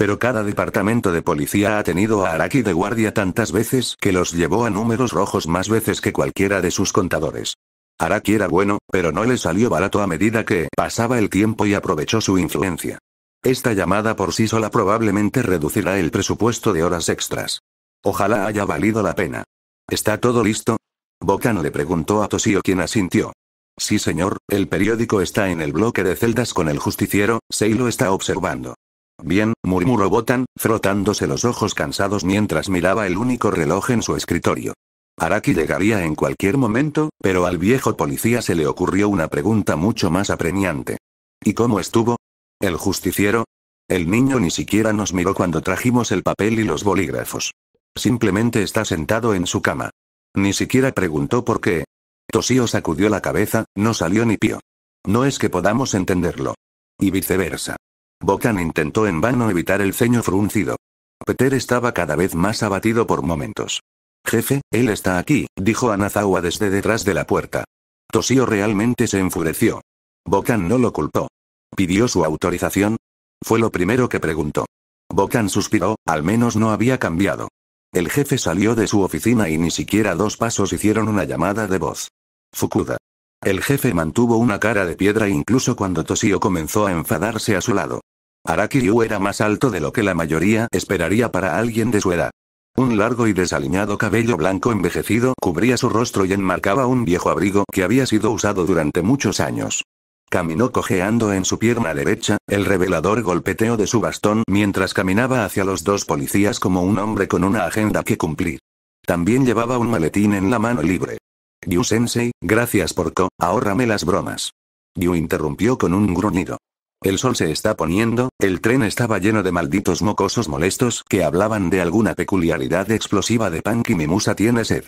pero cada departamento de policía ha tenido a Araki de guardia tantas veces que los llevó a números rojos más veces que cualquiera de sus contadores. Araki era bueno, pero no le salió barato a medida que pasaba el tiempo y aprovechó su influencia. Esta llamada por sí sola probablemente reducirá el presupuesto de horas extras. Ojalá haya valido la pena. ¿Está todo listo? bocano le preguntó a Tosio quien asintió. Sí señor, el periódico está en el bloque de celdas con el justiciero, lo está observando. Bien, murmuró Botan, frotándose los ojos cansados mientras miraba el único reloj en su escritorio. Araki llegaría en cualquier momento, pero al viejo policía se le ocurrió una pregunta mucho más apremiante. ¿Y cómo estuvo? ¿El justiciero? El niño ni siquiera nos miró cuando trajimos el papel y los bolígrafos. Simplemente está sentado en su cama. Ni siquiera preguntó por qué. Tosío sacudió la cabeza, no salió ni pío. No es que podamos entenderlo. Y viceversa. Bokan intentó en vano evitar el ceño fruncido. Peter estaba cada vez más abatido por momentos. Jefe, él está aquí, dijo Anazawa desde detrás de la puerta. Tosio realmente se enfureció. Bokan no lo culpó. ¿Pidió su autorización? Fue lo primero que preguntó. Bokan suspiró, al menos no había cambiado. El jefe salió de su oficina y ni siquiera dos pasos hicieron una llamada de voz. Fukuda. El jefe mantuvo una cara de piedra incluso cuando Toshio comenzó a enfadarse a su lado. Araki Yu era más alto de lo que la mayoría esperaría para alguien de su edad. Un largo y desaliñado cabello blanco envejecido cubría su rostro y enmarcaba un viejo abrigo que había sido usado durante muchos años. Caminó cojeando en su pierna derecha, el revelador golpeteo de su bastón mientras caminaba hacia los dos policías como un hombre con una agenda que cumplir. También llevaba un maletín en la mano libre. Yu Sensei, gracias por co, ahórrame las bromas. Yu interrumpió con un gruñido. El sol se está poniendo, el tren estaba lleno de malditos mocosos molestos que hablaban de alguna peculiaridad explosiva de Punk y tiene sed.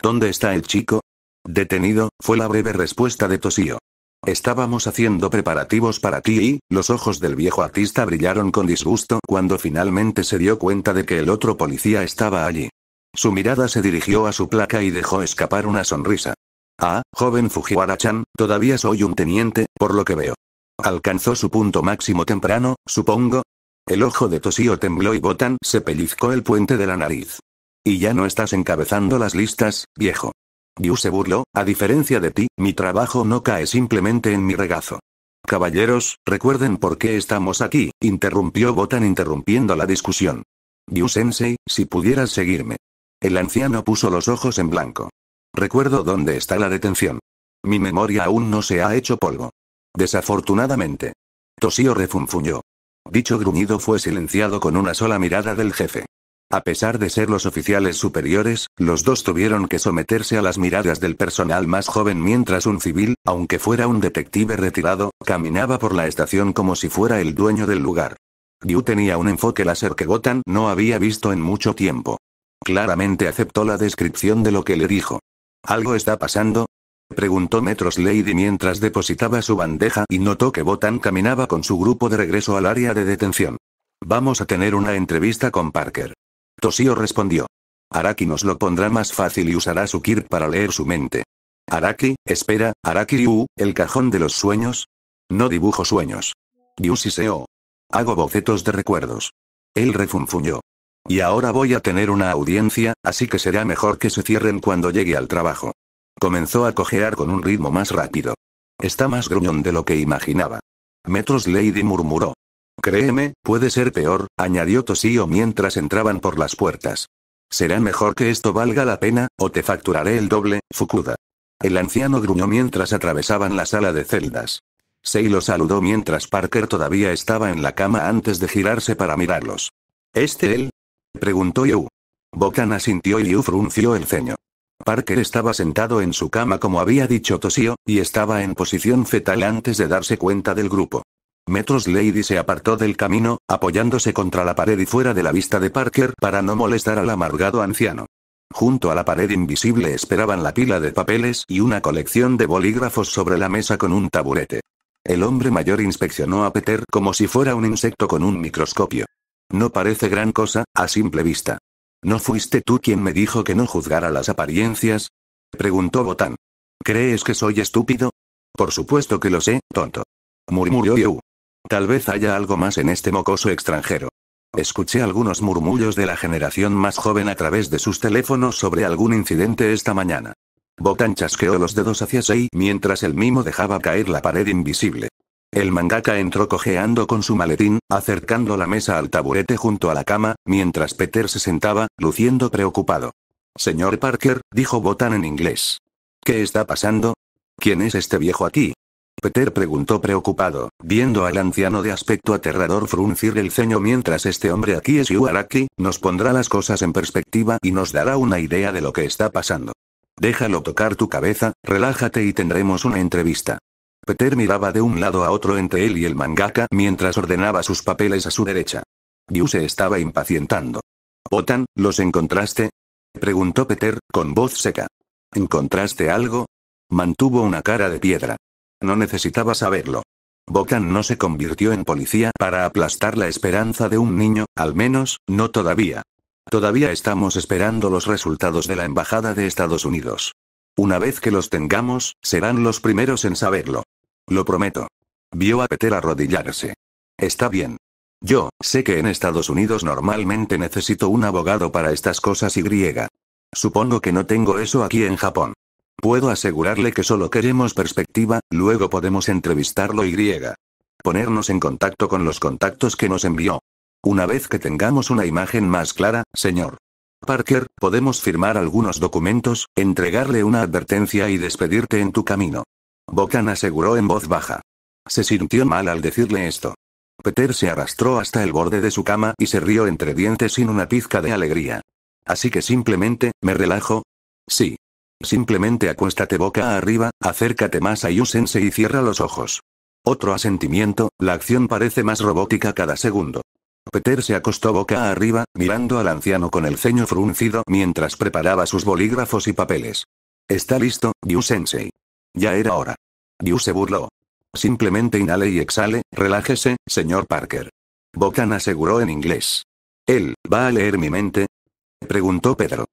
¿Dónde está el chico? Detenido, fue la breve respuesta de Tosío. Estábamos haciendo preparativos para ti y, los ojos del viejo artista brillaron con disgusto cuando finalmente se dio cuenta de que el otro policía estaba allí. Su mirada se dirigió a su placa y dejó escapar una sonrisa. Ah, joven Fujiwara-chan, todavía soy un teniente, por lo que veo. Alcanzó su punto máximo temprano, supongo. El ojo de Tosío tembló y Botan se pellizcó el puente de la nariz. Y ya no estás encabezando las listas, viejo. Yu se burló, a diferencia de ti, mi trabajo no cae simplemente en mi regazo. Caballeros, recuerden por qué estamos aquí, interrumpió Botan interrumpiendo la discusión. Yu Sensei, si pudieras seguirme. El anciano puso los ojos en blanco. Recuerdo dónde está la detención. Mi memoria aún no se ha hecho polvo. Desafortunadamente. Tosío refunfuñó. Dicho gruñido fue silenciado con una sola mirada del jefe. A pesar de ser los oficiales superiores, los dos tuvieron que someterse a las miradas del personal más joven mientras un civil, aunque fuera un detective retirado, caminaba por la estación como si fuera el dueño del lugar. Yu tenía un enfoque láser que Gotan no había visto en mucho tiempo. Claramente aceptó la descripción de lo que le dijo. Algo está pasando, preguntó Metros Lady mientras depositaba su bandeja y notó que Botan caminaba con su grupo de regreso al área de detención. Vamos a tener una entrevista con Parker. Tosio respondió. Araki nos lo pondrá más fácil y usará su kirk para leer su mente. Araki, espera, Araki el cajón de los sueños. No dibujo sueños. Ryu siseo Hago bocetos de recuerdos. Él refunfuñó. Y ahora voy a tener una audiencia, así que será mejor que se cierren cuando llegue al trabajo. Comenzó a cojear con un ritmo más rápido. Está más gruñón de lo que imaginaba. Metros Lady murmuró. Créeme, puede ser peor, añadió Tosío mientras entraban por las puertas. Será mejor que esto valga la pena, o te facturaré el doble, Fukuda. El anciano gruñó mientras atravesaban la sala de celdas. Sei lo saludó mientras Parker todavía estaba en la cama antes de girarse para mirarlos. ¿Este él? preguntó Yu. Bokan asintió y Yu frunció el ceño. Parker estaba sentado en su cama como había dicho Tosío, y estaba en posición fetal antes de darse cuenta del grupo. Metros Lady se apartó del camino, apoyándose contra la pared y fuera de la vista de Parker para no molestar al amargado anciano. Junto a la pared invisible esperaban la pila de papeles y una colección de bolígrafos sobre la mesa con un taburete. El hombre mayor inspeccionó a Peter como si fuera un insecto con un microscopio. No parece gran cosa, a simple vista. ¿No fuiste tú quien me dijo que no juzgara las apariencias? Preguntó Botán. ¿Crees que soy estúpido? Por supuesto que lo sé, tonto. Murmuró Yu. Tal vez haya algo más en este mocoso extranjero. Escuché algunos murmullos de la generación más joven a través de sus teléfonos sobre algún incidente esta mañana. Botán chasqueó los dedos hacia Sei mientras el mimo dejaba caer la pared invisible. El mangaka entró cojeando con su maletín, acercando la mesa al taburete junto a la cama, mientras Peter se sentaba, luciendo preocupado. Señor Parker, dijo Botan en inglés. ¿Qué está pasando? ¿Quién es este viejo aquí? Peter preguntó preocupado, viendo al anciano de aspecto aterrador fruncir el ceño mientras este hombre aquí es Yuaraki, nos pondrá las cosas en perspectiva y nos dará una idea de lo que está pasando. Déjalo tocar tu cabeza, relájate y tendremos una entrevista. Peter miraba de un lado a otro entre él y el mangaka mientras ordenaba sus papeles a su derecha. Yu se estaba impacientando. ¿Botan, ¿los encontraste? Preguntó Peter, con voz seca. ¿Encontraste algo? Mantuvo una cara de piedra. No necesitaba saberlo. Botan no se convirtió en policía para aplastar la esperanza de un niño, al menos, no todavía. Todavía estamos esperando los resultados de la Embajada de Estados Unidos. Una vez que los tengamos, serán los primeros en saberlo. Lo prometo. Vio a Peter arrodillarse. Está bien. Yo, sé que en Estados Unidos normalmente necesito un abogado para estas cosas y griega. Supongo que no tengo eso aquí en Japón. Puedo asegurarle que solo queremos perspectiva, luego podemos entrevistarlo y griega. Ponernos en contacto con los contactos que nos envió. Una vez que tengamos una imagen más clara, señor. Parker, podemos firmar algunos documentos, entregarle una advertencia y despedirte en tu camino. Bocan aseguró en voz baja. Se sintió mal al decirle esto. Peter se arrastró hasta el borde de su cama y se rió entre dientes sin una pizca de alegría. Así que simplemente, ¿me relajo? Sí. Simplemente acuéstate boca arriba, acércate más a Yusense y cierra los ojos. Otro asentimiento, la acción parece más robótica cada segundo. Peter se acostó boca arriba, mirando al anciano con el ceño fruncido mientras preparaba sus bolígrafos y papeles. Está listo, Yusensei. Ya era hora. Yu se burló. Simplemente inhale y exhale, relájese, señor Parker. Bocan aseguró en inglés. ¿Él va a leer mi mente? Preguntó Pedro.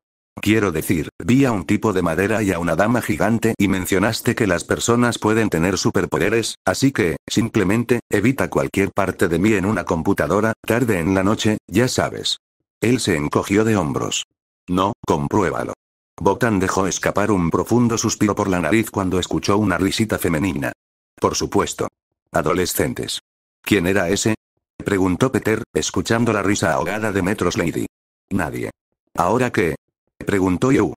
Quiero decir, vi a un tipo de madera y a una dama gigante y mencionaste que las personas pueden tener superpoderes, así que, simplemente, evita cualquier parte de mí en una computadora, tarde en la noche, ya sabes. Él se encogió de hombros. No, compruébalo. Botan dejó escapar un profundo suspiro por la nariz cuando escuchó una risita femenina. Por supuesto. Adolescentes. ¿Quién era ese? Preguntó Peter, escuchando la risa ahogada de Metros Lady. Nadie. ¿Ahora qué? Preguntó Yu.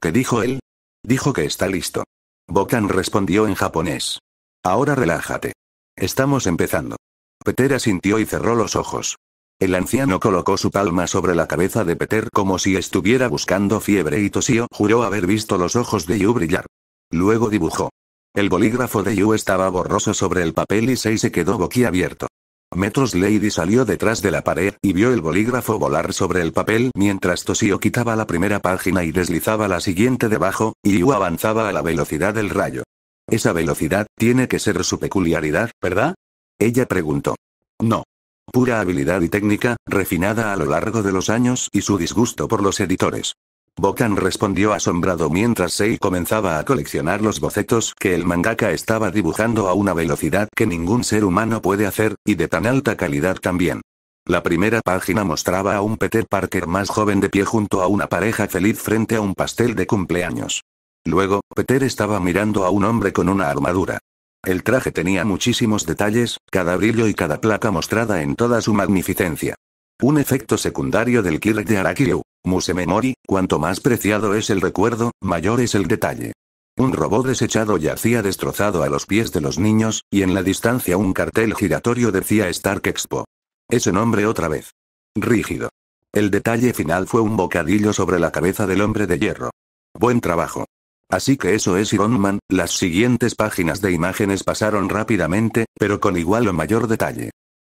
¿Qué dijo él? Dijo que está listo. Bogdan respondió en japonés. Ahora relájate. Estamos empezando. Peter asintió y cerró los ojos. El anciano colocó su palma sobre la cabeza de Peter como si estuviera buscando fiebre y Tosio juró haber visto los ojos de Yu brillar. Luego dibujó. El bolígrafo de Yu estaba borroso sobre el papel y Sei se quedó boquiabierto. Metros Lady salió detrás de la pared y vio el bolígrafo volar sobre el papel mientras Tosio quitaba la primera página y deslizaba la siguiente debajo, y Yu avanzaba a la velocidad del rayo. Esa velocidad tiene que ser su peculiaridad, ¿verdad? Ella preguntó. No. Pura habilidad y técnica, refinada a lo largo de los años y su disgusto por los editores. Bokan respondió asombrado mientras Sei comenzaba a coleccionar los bocetos que el mangaka estaba dibujando a una velocidad que ningún ser humano puede hacer, y de tan alta calidad también. La primera página mostraba a un Peter Parker más joven de pie junto a una pareja feliz frente a un pastel de cumpleaños. Luego, Peter estaba mirando a un hombre con una armadura. El traje tenía muchísimos detalles, cada brillo y cada placa mostrada en toda su magnificencia. Un efecto secundario del Kirk de Arakiu, Muse Memori, cuanto más preciado es el recuerdo, mayor es el detalle. Un robot desechado yacía destrozado a los pies de los niños, y en la distancia un cartel giratorio decía Stark Expo. Ese nombre otra vez. Rígido. El detalle final fue un bocadillo sobre la cabeza del hombre de hierro. Buen trabajo. Así que eso es Iron Man, las siguientes páginas de imágenes pasaron rápidamente, pero con igual o mayor detalle.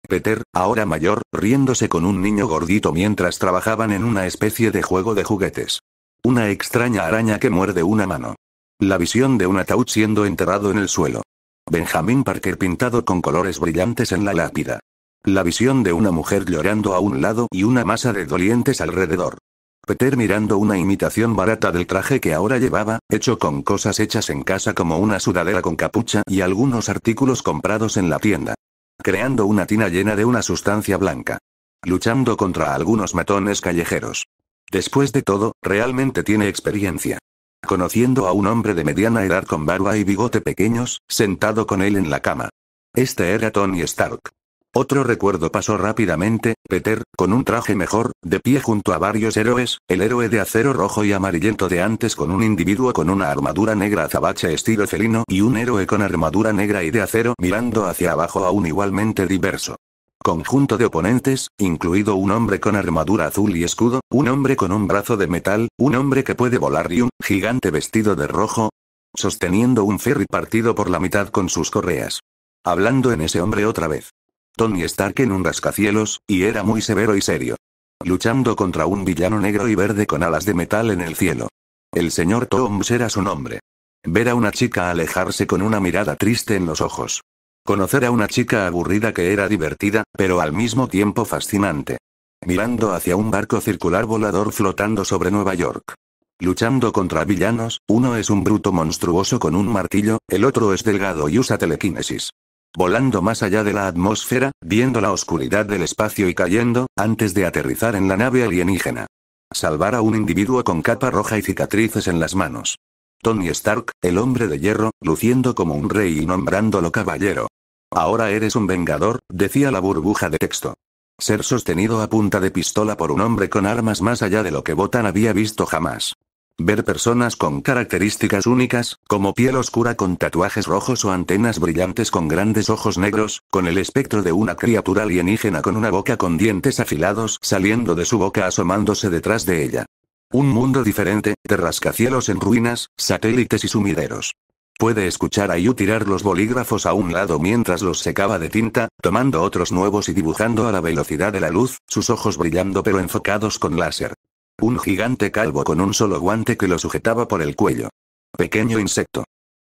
Peter, ahora mayor, riéndose con un niño gordito mientras trabajaban en una especie de juego de juguetes. Una extraña araña que muerde una mano. La visión de un ataúd siendo enterrado en el suelo. Benjamin Parker pintado con colores brillantes en la lápida. La visión de una mujer llorando a un lado y una masa de dolientes alrededor. Peter mirando una imitación barata del traje que ahora llevaba, hecho con cosas hechas en casa como una sudadera con capucha y algunos artículos comprados en la tienda. Creando una tina llena de una sustancia blanca. Luchando contra algunos matones callejeros. Después de todo, realmente tiene experiencia. Conociendo a un hombre de mediana edad con barba y bigote pequeños, sentado con él en la cama. Este era Tony Stark. Otro recuerdo pasó rápidamente, Peter, con un traje mejor, de pie junto a varios héroes, el héroe de acero rojo y amarillento de antes con un individuo con una armadura negra azabache estilo felino y un héroe con armadura negra y de acero mirando hacia abajo a un igualmente diverso. Conjunto de oponentes, incluido un hombre con armadura azul y escudo, un hombre con un brazo de metal, un hombre que puede volar y un gigante vestido de rojo, sosteniendo un ferry partido por la mitad con sus correas. Hablando en ese hombre otra vez. Tony Stark en un rascacielos, y era muy severo y serio. Luchando contra un villano negro y verde con alas de metal en el cielo. El señor Tombs era su nombre. Ver a una chica alejarse con una mirada triste en los ojos. Conocer a una chica aburrida que era divertida, pero al mismo tiempo fascinante. Mirando hacia un barco circular volador flotando sobre Nueva York. Luchando contra villanos, uno es un bruto monstruoso con un martillo, el otro es delgado y usa telequinesis volando más allá de la atmósfera, viendo la oscuridad del espacio y cayendo, antes de aterrizar en la nave alienígena. Salvar a un individuo con capa roja y cicatrices en las manos. Tony Stark, el hombre de hierro, luciendo como un rey y nombrándolo caballero. Ahora eres un vengador, decía la burbuja de texto. Ser sostenido a punta de pistola por un hombre con armas más allá de lo que Botan había visto jamás. Ver personas con características únicas, como piel oscura con tatuajes rojos o antenas brillantes con grandes ojos negros, con el espectro de una criatura alienígena con una boca con dientes afilados saliendo de su boca asomándose detrás de ella. Un mundo diferente, de rascacielos en ruinas, satélites y sumideros. Puede escuchar a Yu tirar los bolígrafos a un lado mientras los secaba de tinta, tomando otros nuevos y dibujando a la velocidad de la luz, sus ojos brillando pero enfocados con láser. Un gigante calvo con un solo guante que lo sujetaba por el cuello. Pequeño insecto.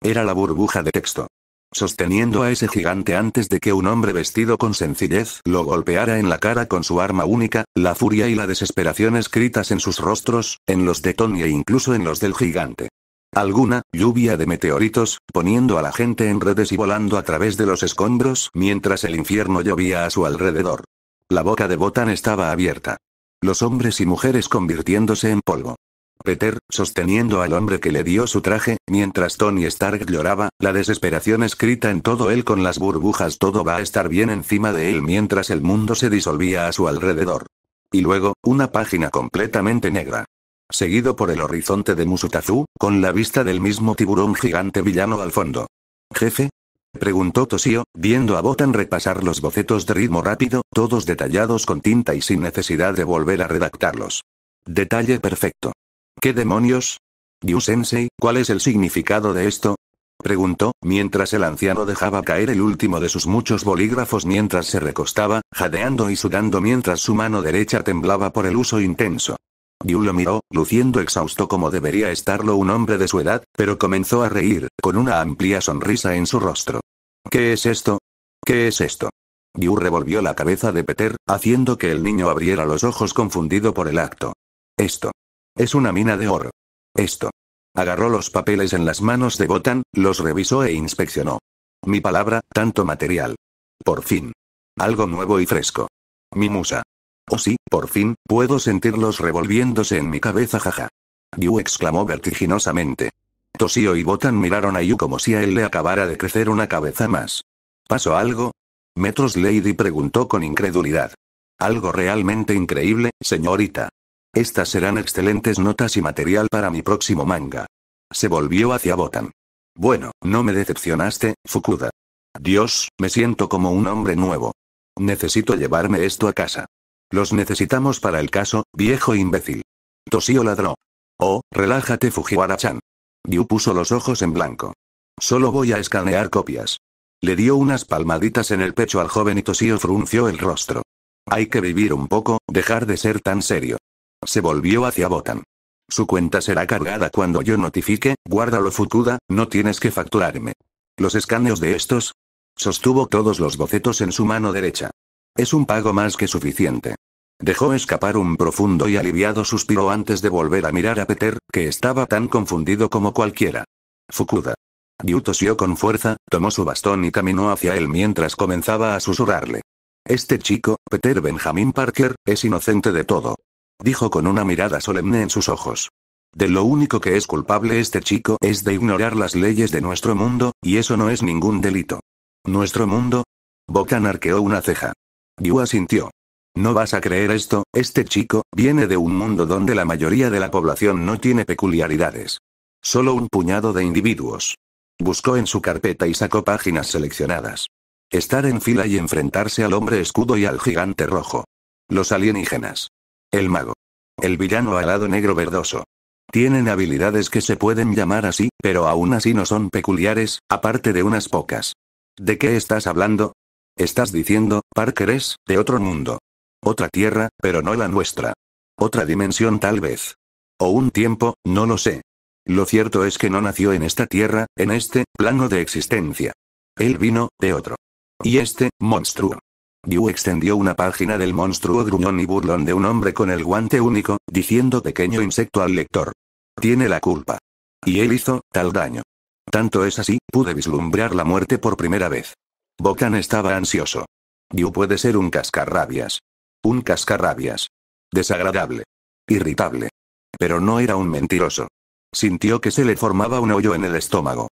Era la burbuja de texto. Sosteniendo a ese gigante antes de que un hombre vestido con sencillez lo golpeara en la cara con su arma única, la furia y la desesperación escritas en sus rostros, en los de Tony e incluso en los del gigante. Alguna, lluvia de meteoritos, poniendo a la gente en redes y volando a través de los escombros mientras el infierno llovía a su alrededor. La boca de Botan estaba abierta. Los hombres y mujeres convirtiéndose en polvo. Peter, sosteniendo al hombre que le dio su traje, mientras Tony Stark lloraba, la desesperación escrita en todo él con las burbujas todo va a estar bien encima de él mientras el mundo se disolvía a su alrededor. Y luego, una página completamente negra. Seguido por el horizonte de Musutazu, con la vista del mismo tiburón gigante villano al fondo. Jefe, Preguntó Tosio, viendo a Botan repasar los bocetos de ritmo rápido, todos detallados con tinta y sin necesidad de volver a redactarlos. Detalle perfecto. ¿Qué demonios? Yusensei, ¿cuál es el significado de esto? Preguntó, mientras el anciano dejaba caer el último de sus muchos bolígrafos mientras se recostaba, jadeando y sudando mientras su mano derecha temblaba por el uso intenso. Yu lo miró, luciendo exhausto como debería estarlo un hombre de su edad, pero comenzó a reír, con una amplia sonrisa en su rostro. ¿Qué es esto? ¿Qué es esto? Yu revolvió la cabeza de Peter, haciendo que el niño abriera los ojos confundido por el acto. Esto. Es una mina de oro. Esto. Agarró los papeles en las manos de Botan, los revisó e inspeccionó. Mi palabra, tanto material. Por fin. Algo nuevo y fresco. Mi musa. Oh sí, por fin, puedo sentirlos revolviéndose en mi cabeza jaja. Yu exclamó vertiginosamente. Toshio y Botan miraron a Yu como si a él le acabara de crecer una cabeza más. ¿Pasó algo? Metros Lady preguntó con incredulidad. Algo realmente increíble, señorita. Estas serán excelentes notas y material para mi próximo manga. Se volvió hacia Botan. Bueno, no me decepcionaste, Fukuda. Dios, me siento como un hombre nuevo. Necesito llevarme esto a casa. Los necesitamos para el caso, viejo imbécil. Tosío ladró. Oh, relájate Fujiwara-chan. Yu puso los ojos en blanco. Solo voy a escanear copias. Le dio unas palmaditas en el pecho al joven y Tosío frunció el rostro. Hay que vivir un poco, dejar de ser tan serio. Se volvió hacia Botan. Su cuenta será cargada cuando yo notifique, guárdalo Fukuda, no tienes que facturarme. Los escaneos de estos. Sostuvo todos los bocetos en su mano derecha. Es un pago más que suficiente. Dejó escapar un profundo y aliviado suspiro antes de volver a mirar a Peter, que estaba tan confundido como cualquiera. Fukuda. Yu tosió con fuerza, tomó su bastón y caminó hacia él mientras comenzaba a susurrarle. Este chico, Peter Benjamin Parker, es inocente de todo. Dijo con una mirada solemne en sus ojos. De lo único que es culpable este chico es de ignorar las leyes de nuestro mundo, y eso no es ningún delito. ¿Nuestro mundo? Bocan arqueó una ceja. Yu asintió. No vas a creer esto, este chico, viene de un mundo donde la mayoría de la población no tiene peculiaridades. Solo un puñado de individuos. Buscó en su carpeta y sacó páginas seleccionadas. Estar en fila y enfrentarse al hombre escudo y al gigante rojo. Los alienígenas. El mago. El villano alado negro verdoso. Tienen habilidades que se pueden llamar así, pero aún así no son peculiares, aparte de unas pocas. ¿De qué estás hablando? Estás diciendo, Parker es, de otro mundo. Otra tierra, pero no la nuestra. Otra dimensión tal vez. O un tiempo, no lo sé. Lo cierto es que no nació en esta tierra, en este, plano de existencia. Él vino, de otro. Y este, monstruo. Yu extendió una página del monstruo gruñón y burlón de un hombre con el guante único, diciendo pequeño insecto al lector. Tiene la culpa. Y él hizo, tal daño. Tanto es así, pude vislumbrar la muerte por primera vez. Bokan estaba ansioso. Yu puede ser un cascarrabias. Un cascarrabias. Desagradable. Irritable. Pero no era un mentiroso. Sintió que se le formaba un hoyo en el estómago.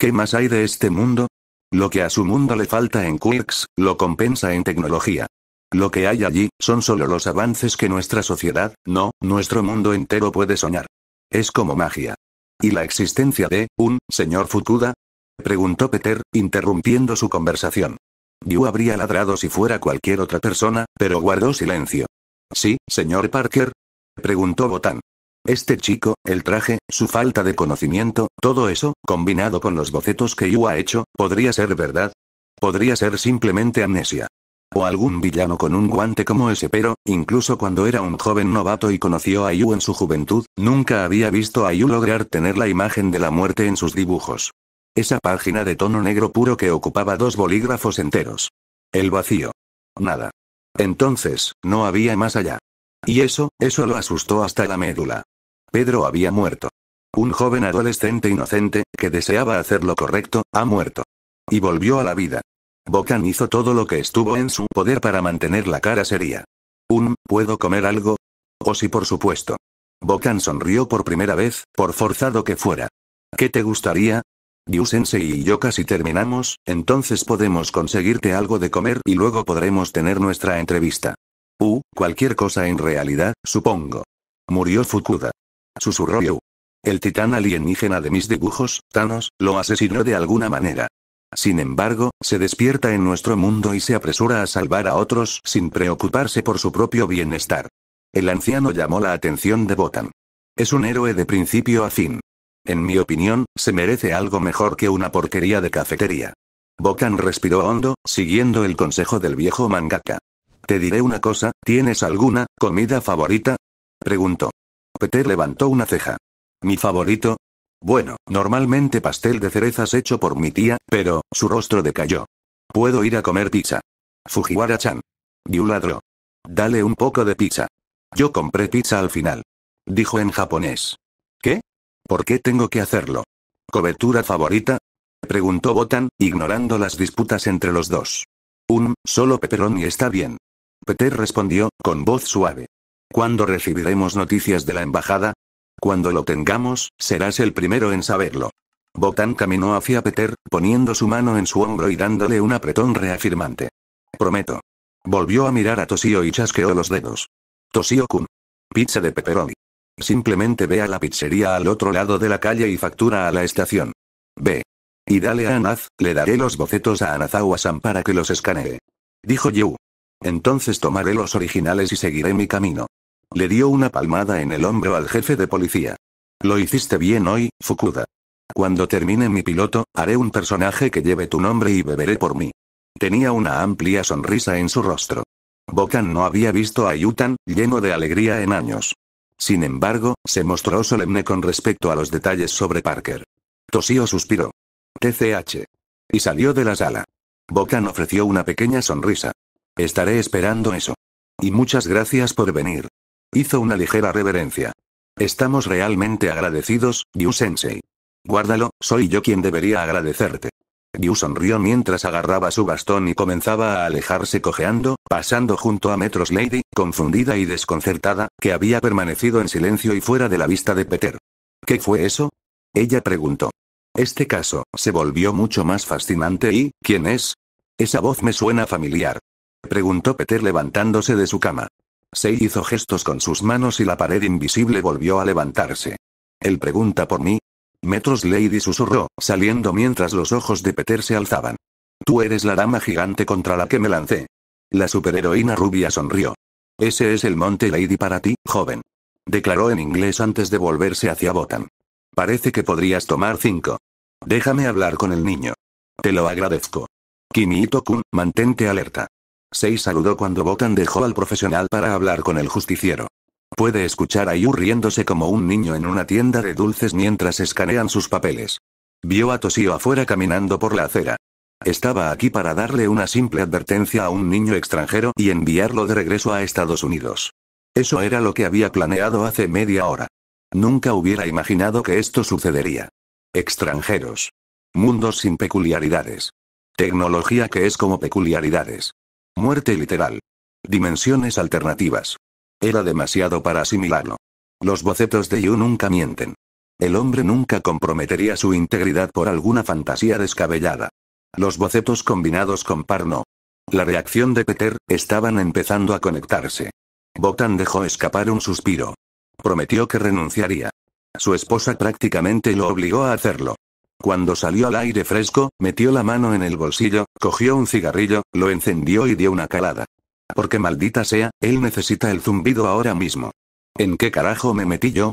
¿Qué más hay de este mundo? Lo que a su mundo le falta en Quirks, lo compensa en tecnología. Lo que hay allí, son solo los avances que nuestra sociedad, no, nuestro mundo entero puede soñar. Es como magia. Y la existencia de, un, señor Fukuda, preguntó Peter, interrumpiendo su conversación. Yu habría ladrado si fuera cualquier otra persona, pero guardó silencio. Sí, señor Parker, preguntó Botán. Este chico, el traje, su falta de conocimiento, todo eso, combinado con los bocetos que Yu ha hecho, podría ser verdad. Podría ser simplemente amnesia. O algún villano con un guante como ese, pero, incluso cuando era un joven novato y conoció a Yu en su juventud, nunca había visto a Yu lograr tener la imagen de la muerte en sus dibujos. Esa página de tono negro puro que ocupaba dos bolígrafos enteros. El vacío. Nada. Entonces, no había más allá. Y eso, eso lo asustó hasta la médula. Pedro había muerto. Un joven adolescente inocente, que deseaba hacer lo correcto, ha muerto. Y volvió a la vida. Bocan hizo todo lo que estuvo en su poder para mantener la cara seria. Un, ¿puedo comer algo? O sí, por supuesto. Bocan sonrió por primera vez, por forzado que fuera. ¿Qué te gustaría? Yusensei y yo casi terminamos, entonces podemos conseguirte algo de comer y luego podremos tener nuestra entrevista. Uh, cualquier cosa en realidad, supongo. Murió Fukuda. Susurró Yu. El titán alienígena de mis dibujos, Thanos, lo asesinó de alguna manera. Sin embargo, se despierta en nuestro mundo y se apresura a salvar a otros sin preocuparse por su propio bienestar. El anciano llamó la atención de Botan. Es un héroe de principio a fin. En mi opinión, se merece algo mejor que una porquería de cafetería. Bokan respiró hondo, siguiendo el consejo del viejo mangaka. Te diré una cosa, ¿tienes alguna comida favorita? Preguntó. Peter levantó una ceja. ¿Mi favorito? Bueno, normalmente pastel de cerezas hecho por mi tía, pero, su rostro decayó. Puedo ir a comer pizza. Fujiwara-chan. Yu Dale un poco de pizza. Yo compré pizza al final. Dijo en japonés. ¿Qué? ¿Por qué tengo que hacerlo? ¿Cobertura favorita? Preguntó Botan, ignorando las disputas entre los dos. Un, solo pepperoni está bien. Peter respondió, con voz suave. ¿Cuándo recibiremos noticias de la embajada? Cuando lo tengamos, serás el primero en saberlo. Botan caminó hacia Peter, poniendo su mano en su hombro y dándole un apretón reafirmante. Prometo. Volvió a mirar a Tosio y chasqueó los dedos. Tosio-kun. Pizza de pepperoni. Simplemente ve a la pizzería al otro lado de la calle y factura a la estación. Ve. Y dale a Anaz, le daré los bocetos a Anazawa San para que los escanee. Dijo Yu. Entonces tomaré los originales y seguiré mi camino. Le dio una palmada en el hombro al jefe de policía. Lo hiciste bien hoy, Fukuda. Cuando termine mi piloto, haré un personaje que lleve tu nombre y beberé por mí. Tenía una amplia sonrisa en su rostro. Bokan no había visto a Yutan, lleno de alegría en años. Sin embargo, se mostró solemne con respecto a los detalles sobre Parker. Tosío suspiró. TCH. Y salió de la sala. Bocan ofreció una pequeña sonrisa. Estaré esperando eso. Y muchas gracias por venir. Hizo una ligera reverencia. Estamos realmente agradecidos, Yusensei. Sensei. Guárdalo, soy yo quien debería agradecerte. Yu sonrió mientras agarraba su bastón y comenzaba a alejarse cojeando, pasando junto a Metros Lady, confundida y desconcertada, que había permanecido en silencio y fuera de la vista de Peter. ¿Qué fue eso? Ella preguntó. Este caso, se volvió mucho más fascinante y, ¿quién es? Esa voz me suena familiar. Preguntó Peter levantándose de su cama. Se hizo gestos con sus manos y la pared invisible volvió a levantarse. Él pregunta por mí, metros, Lady susurró, saliendo mientras los ojos de Peter se alzaban. Tú eres la dama gigante contra la que me lancé. La superheroína rubia sonrió. Ese es el monte Lady para ti, joven. Declaró en inglés antes de volverse hacia Botan. Parece que podrías tomar cinco. Déjame hablar con el niño. Te lo agradezco. Kimi kun mantente alerta. Sei saludó cuando Botan dejó al profesional para hablar con el justiciero. Puede escuchar a Yu riéndose como un niño en una tienda de dulces mientras escanean sus papeles. Vio a Tosio afuera caminando por la acera. Estaba aquí para darle una simple advertencia a un niño extranjero y enviarlo de regreso a Estados Unidos. Eso era lo que había planeado hace media hora. Nunca hubiera imaginado que esto sucedería. Extranjeros. Mundos sin peculiaridades. Tecnología que es como peculiaridades. Muerte literal. Dimensiones alternativas. Era demasiado para asimilarlo. Los bocetos de Yu nunca mienten. El hombre nunca comprometería su integridad por alguna fantasía descabellada. Los bocetos combinados con Parno. La reacción de Peter, estaban empezando a conectarse. Botan dejó escapar un suspiro. Prometió que renunciaría. Su esposa prácticamente lo obligó a hacerlo. Cuando salió al aire fresco, metió la mano en el bolsillo, cogió un cigarrillo, lo encendió y dio una calada. Porque maldita sea, él necesita el zumbido ahora mismo. ¿En qué carajo me metí yo?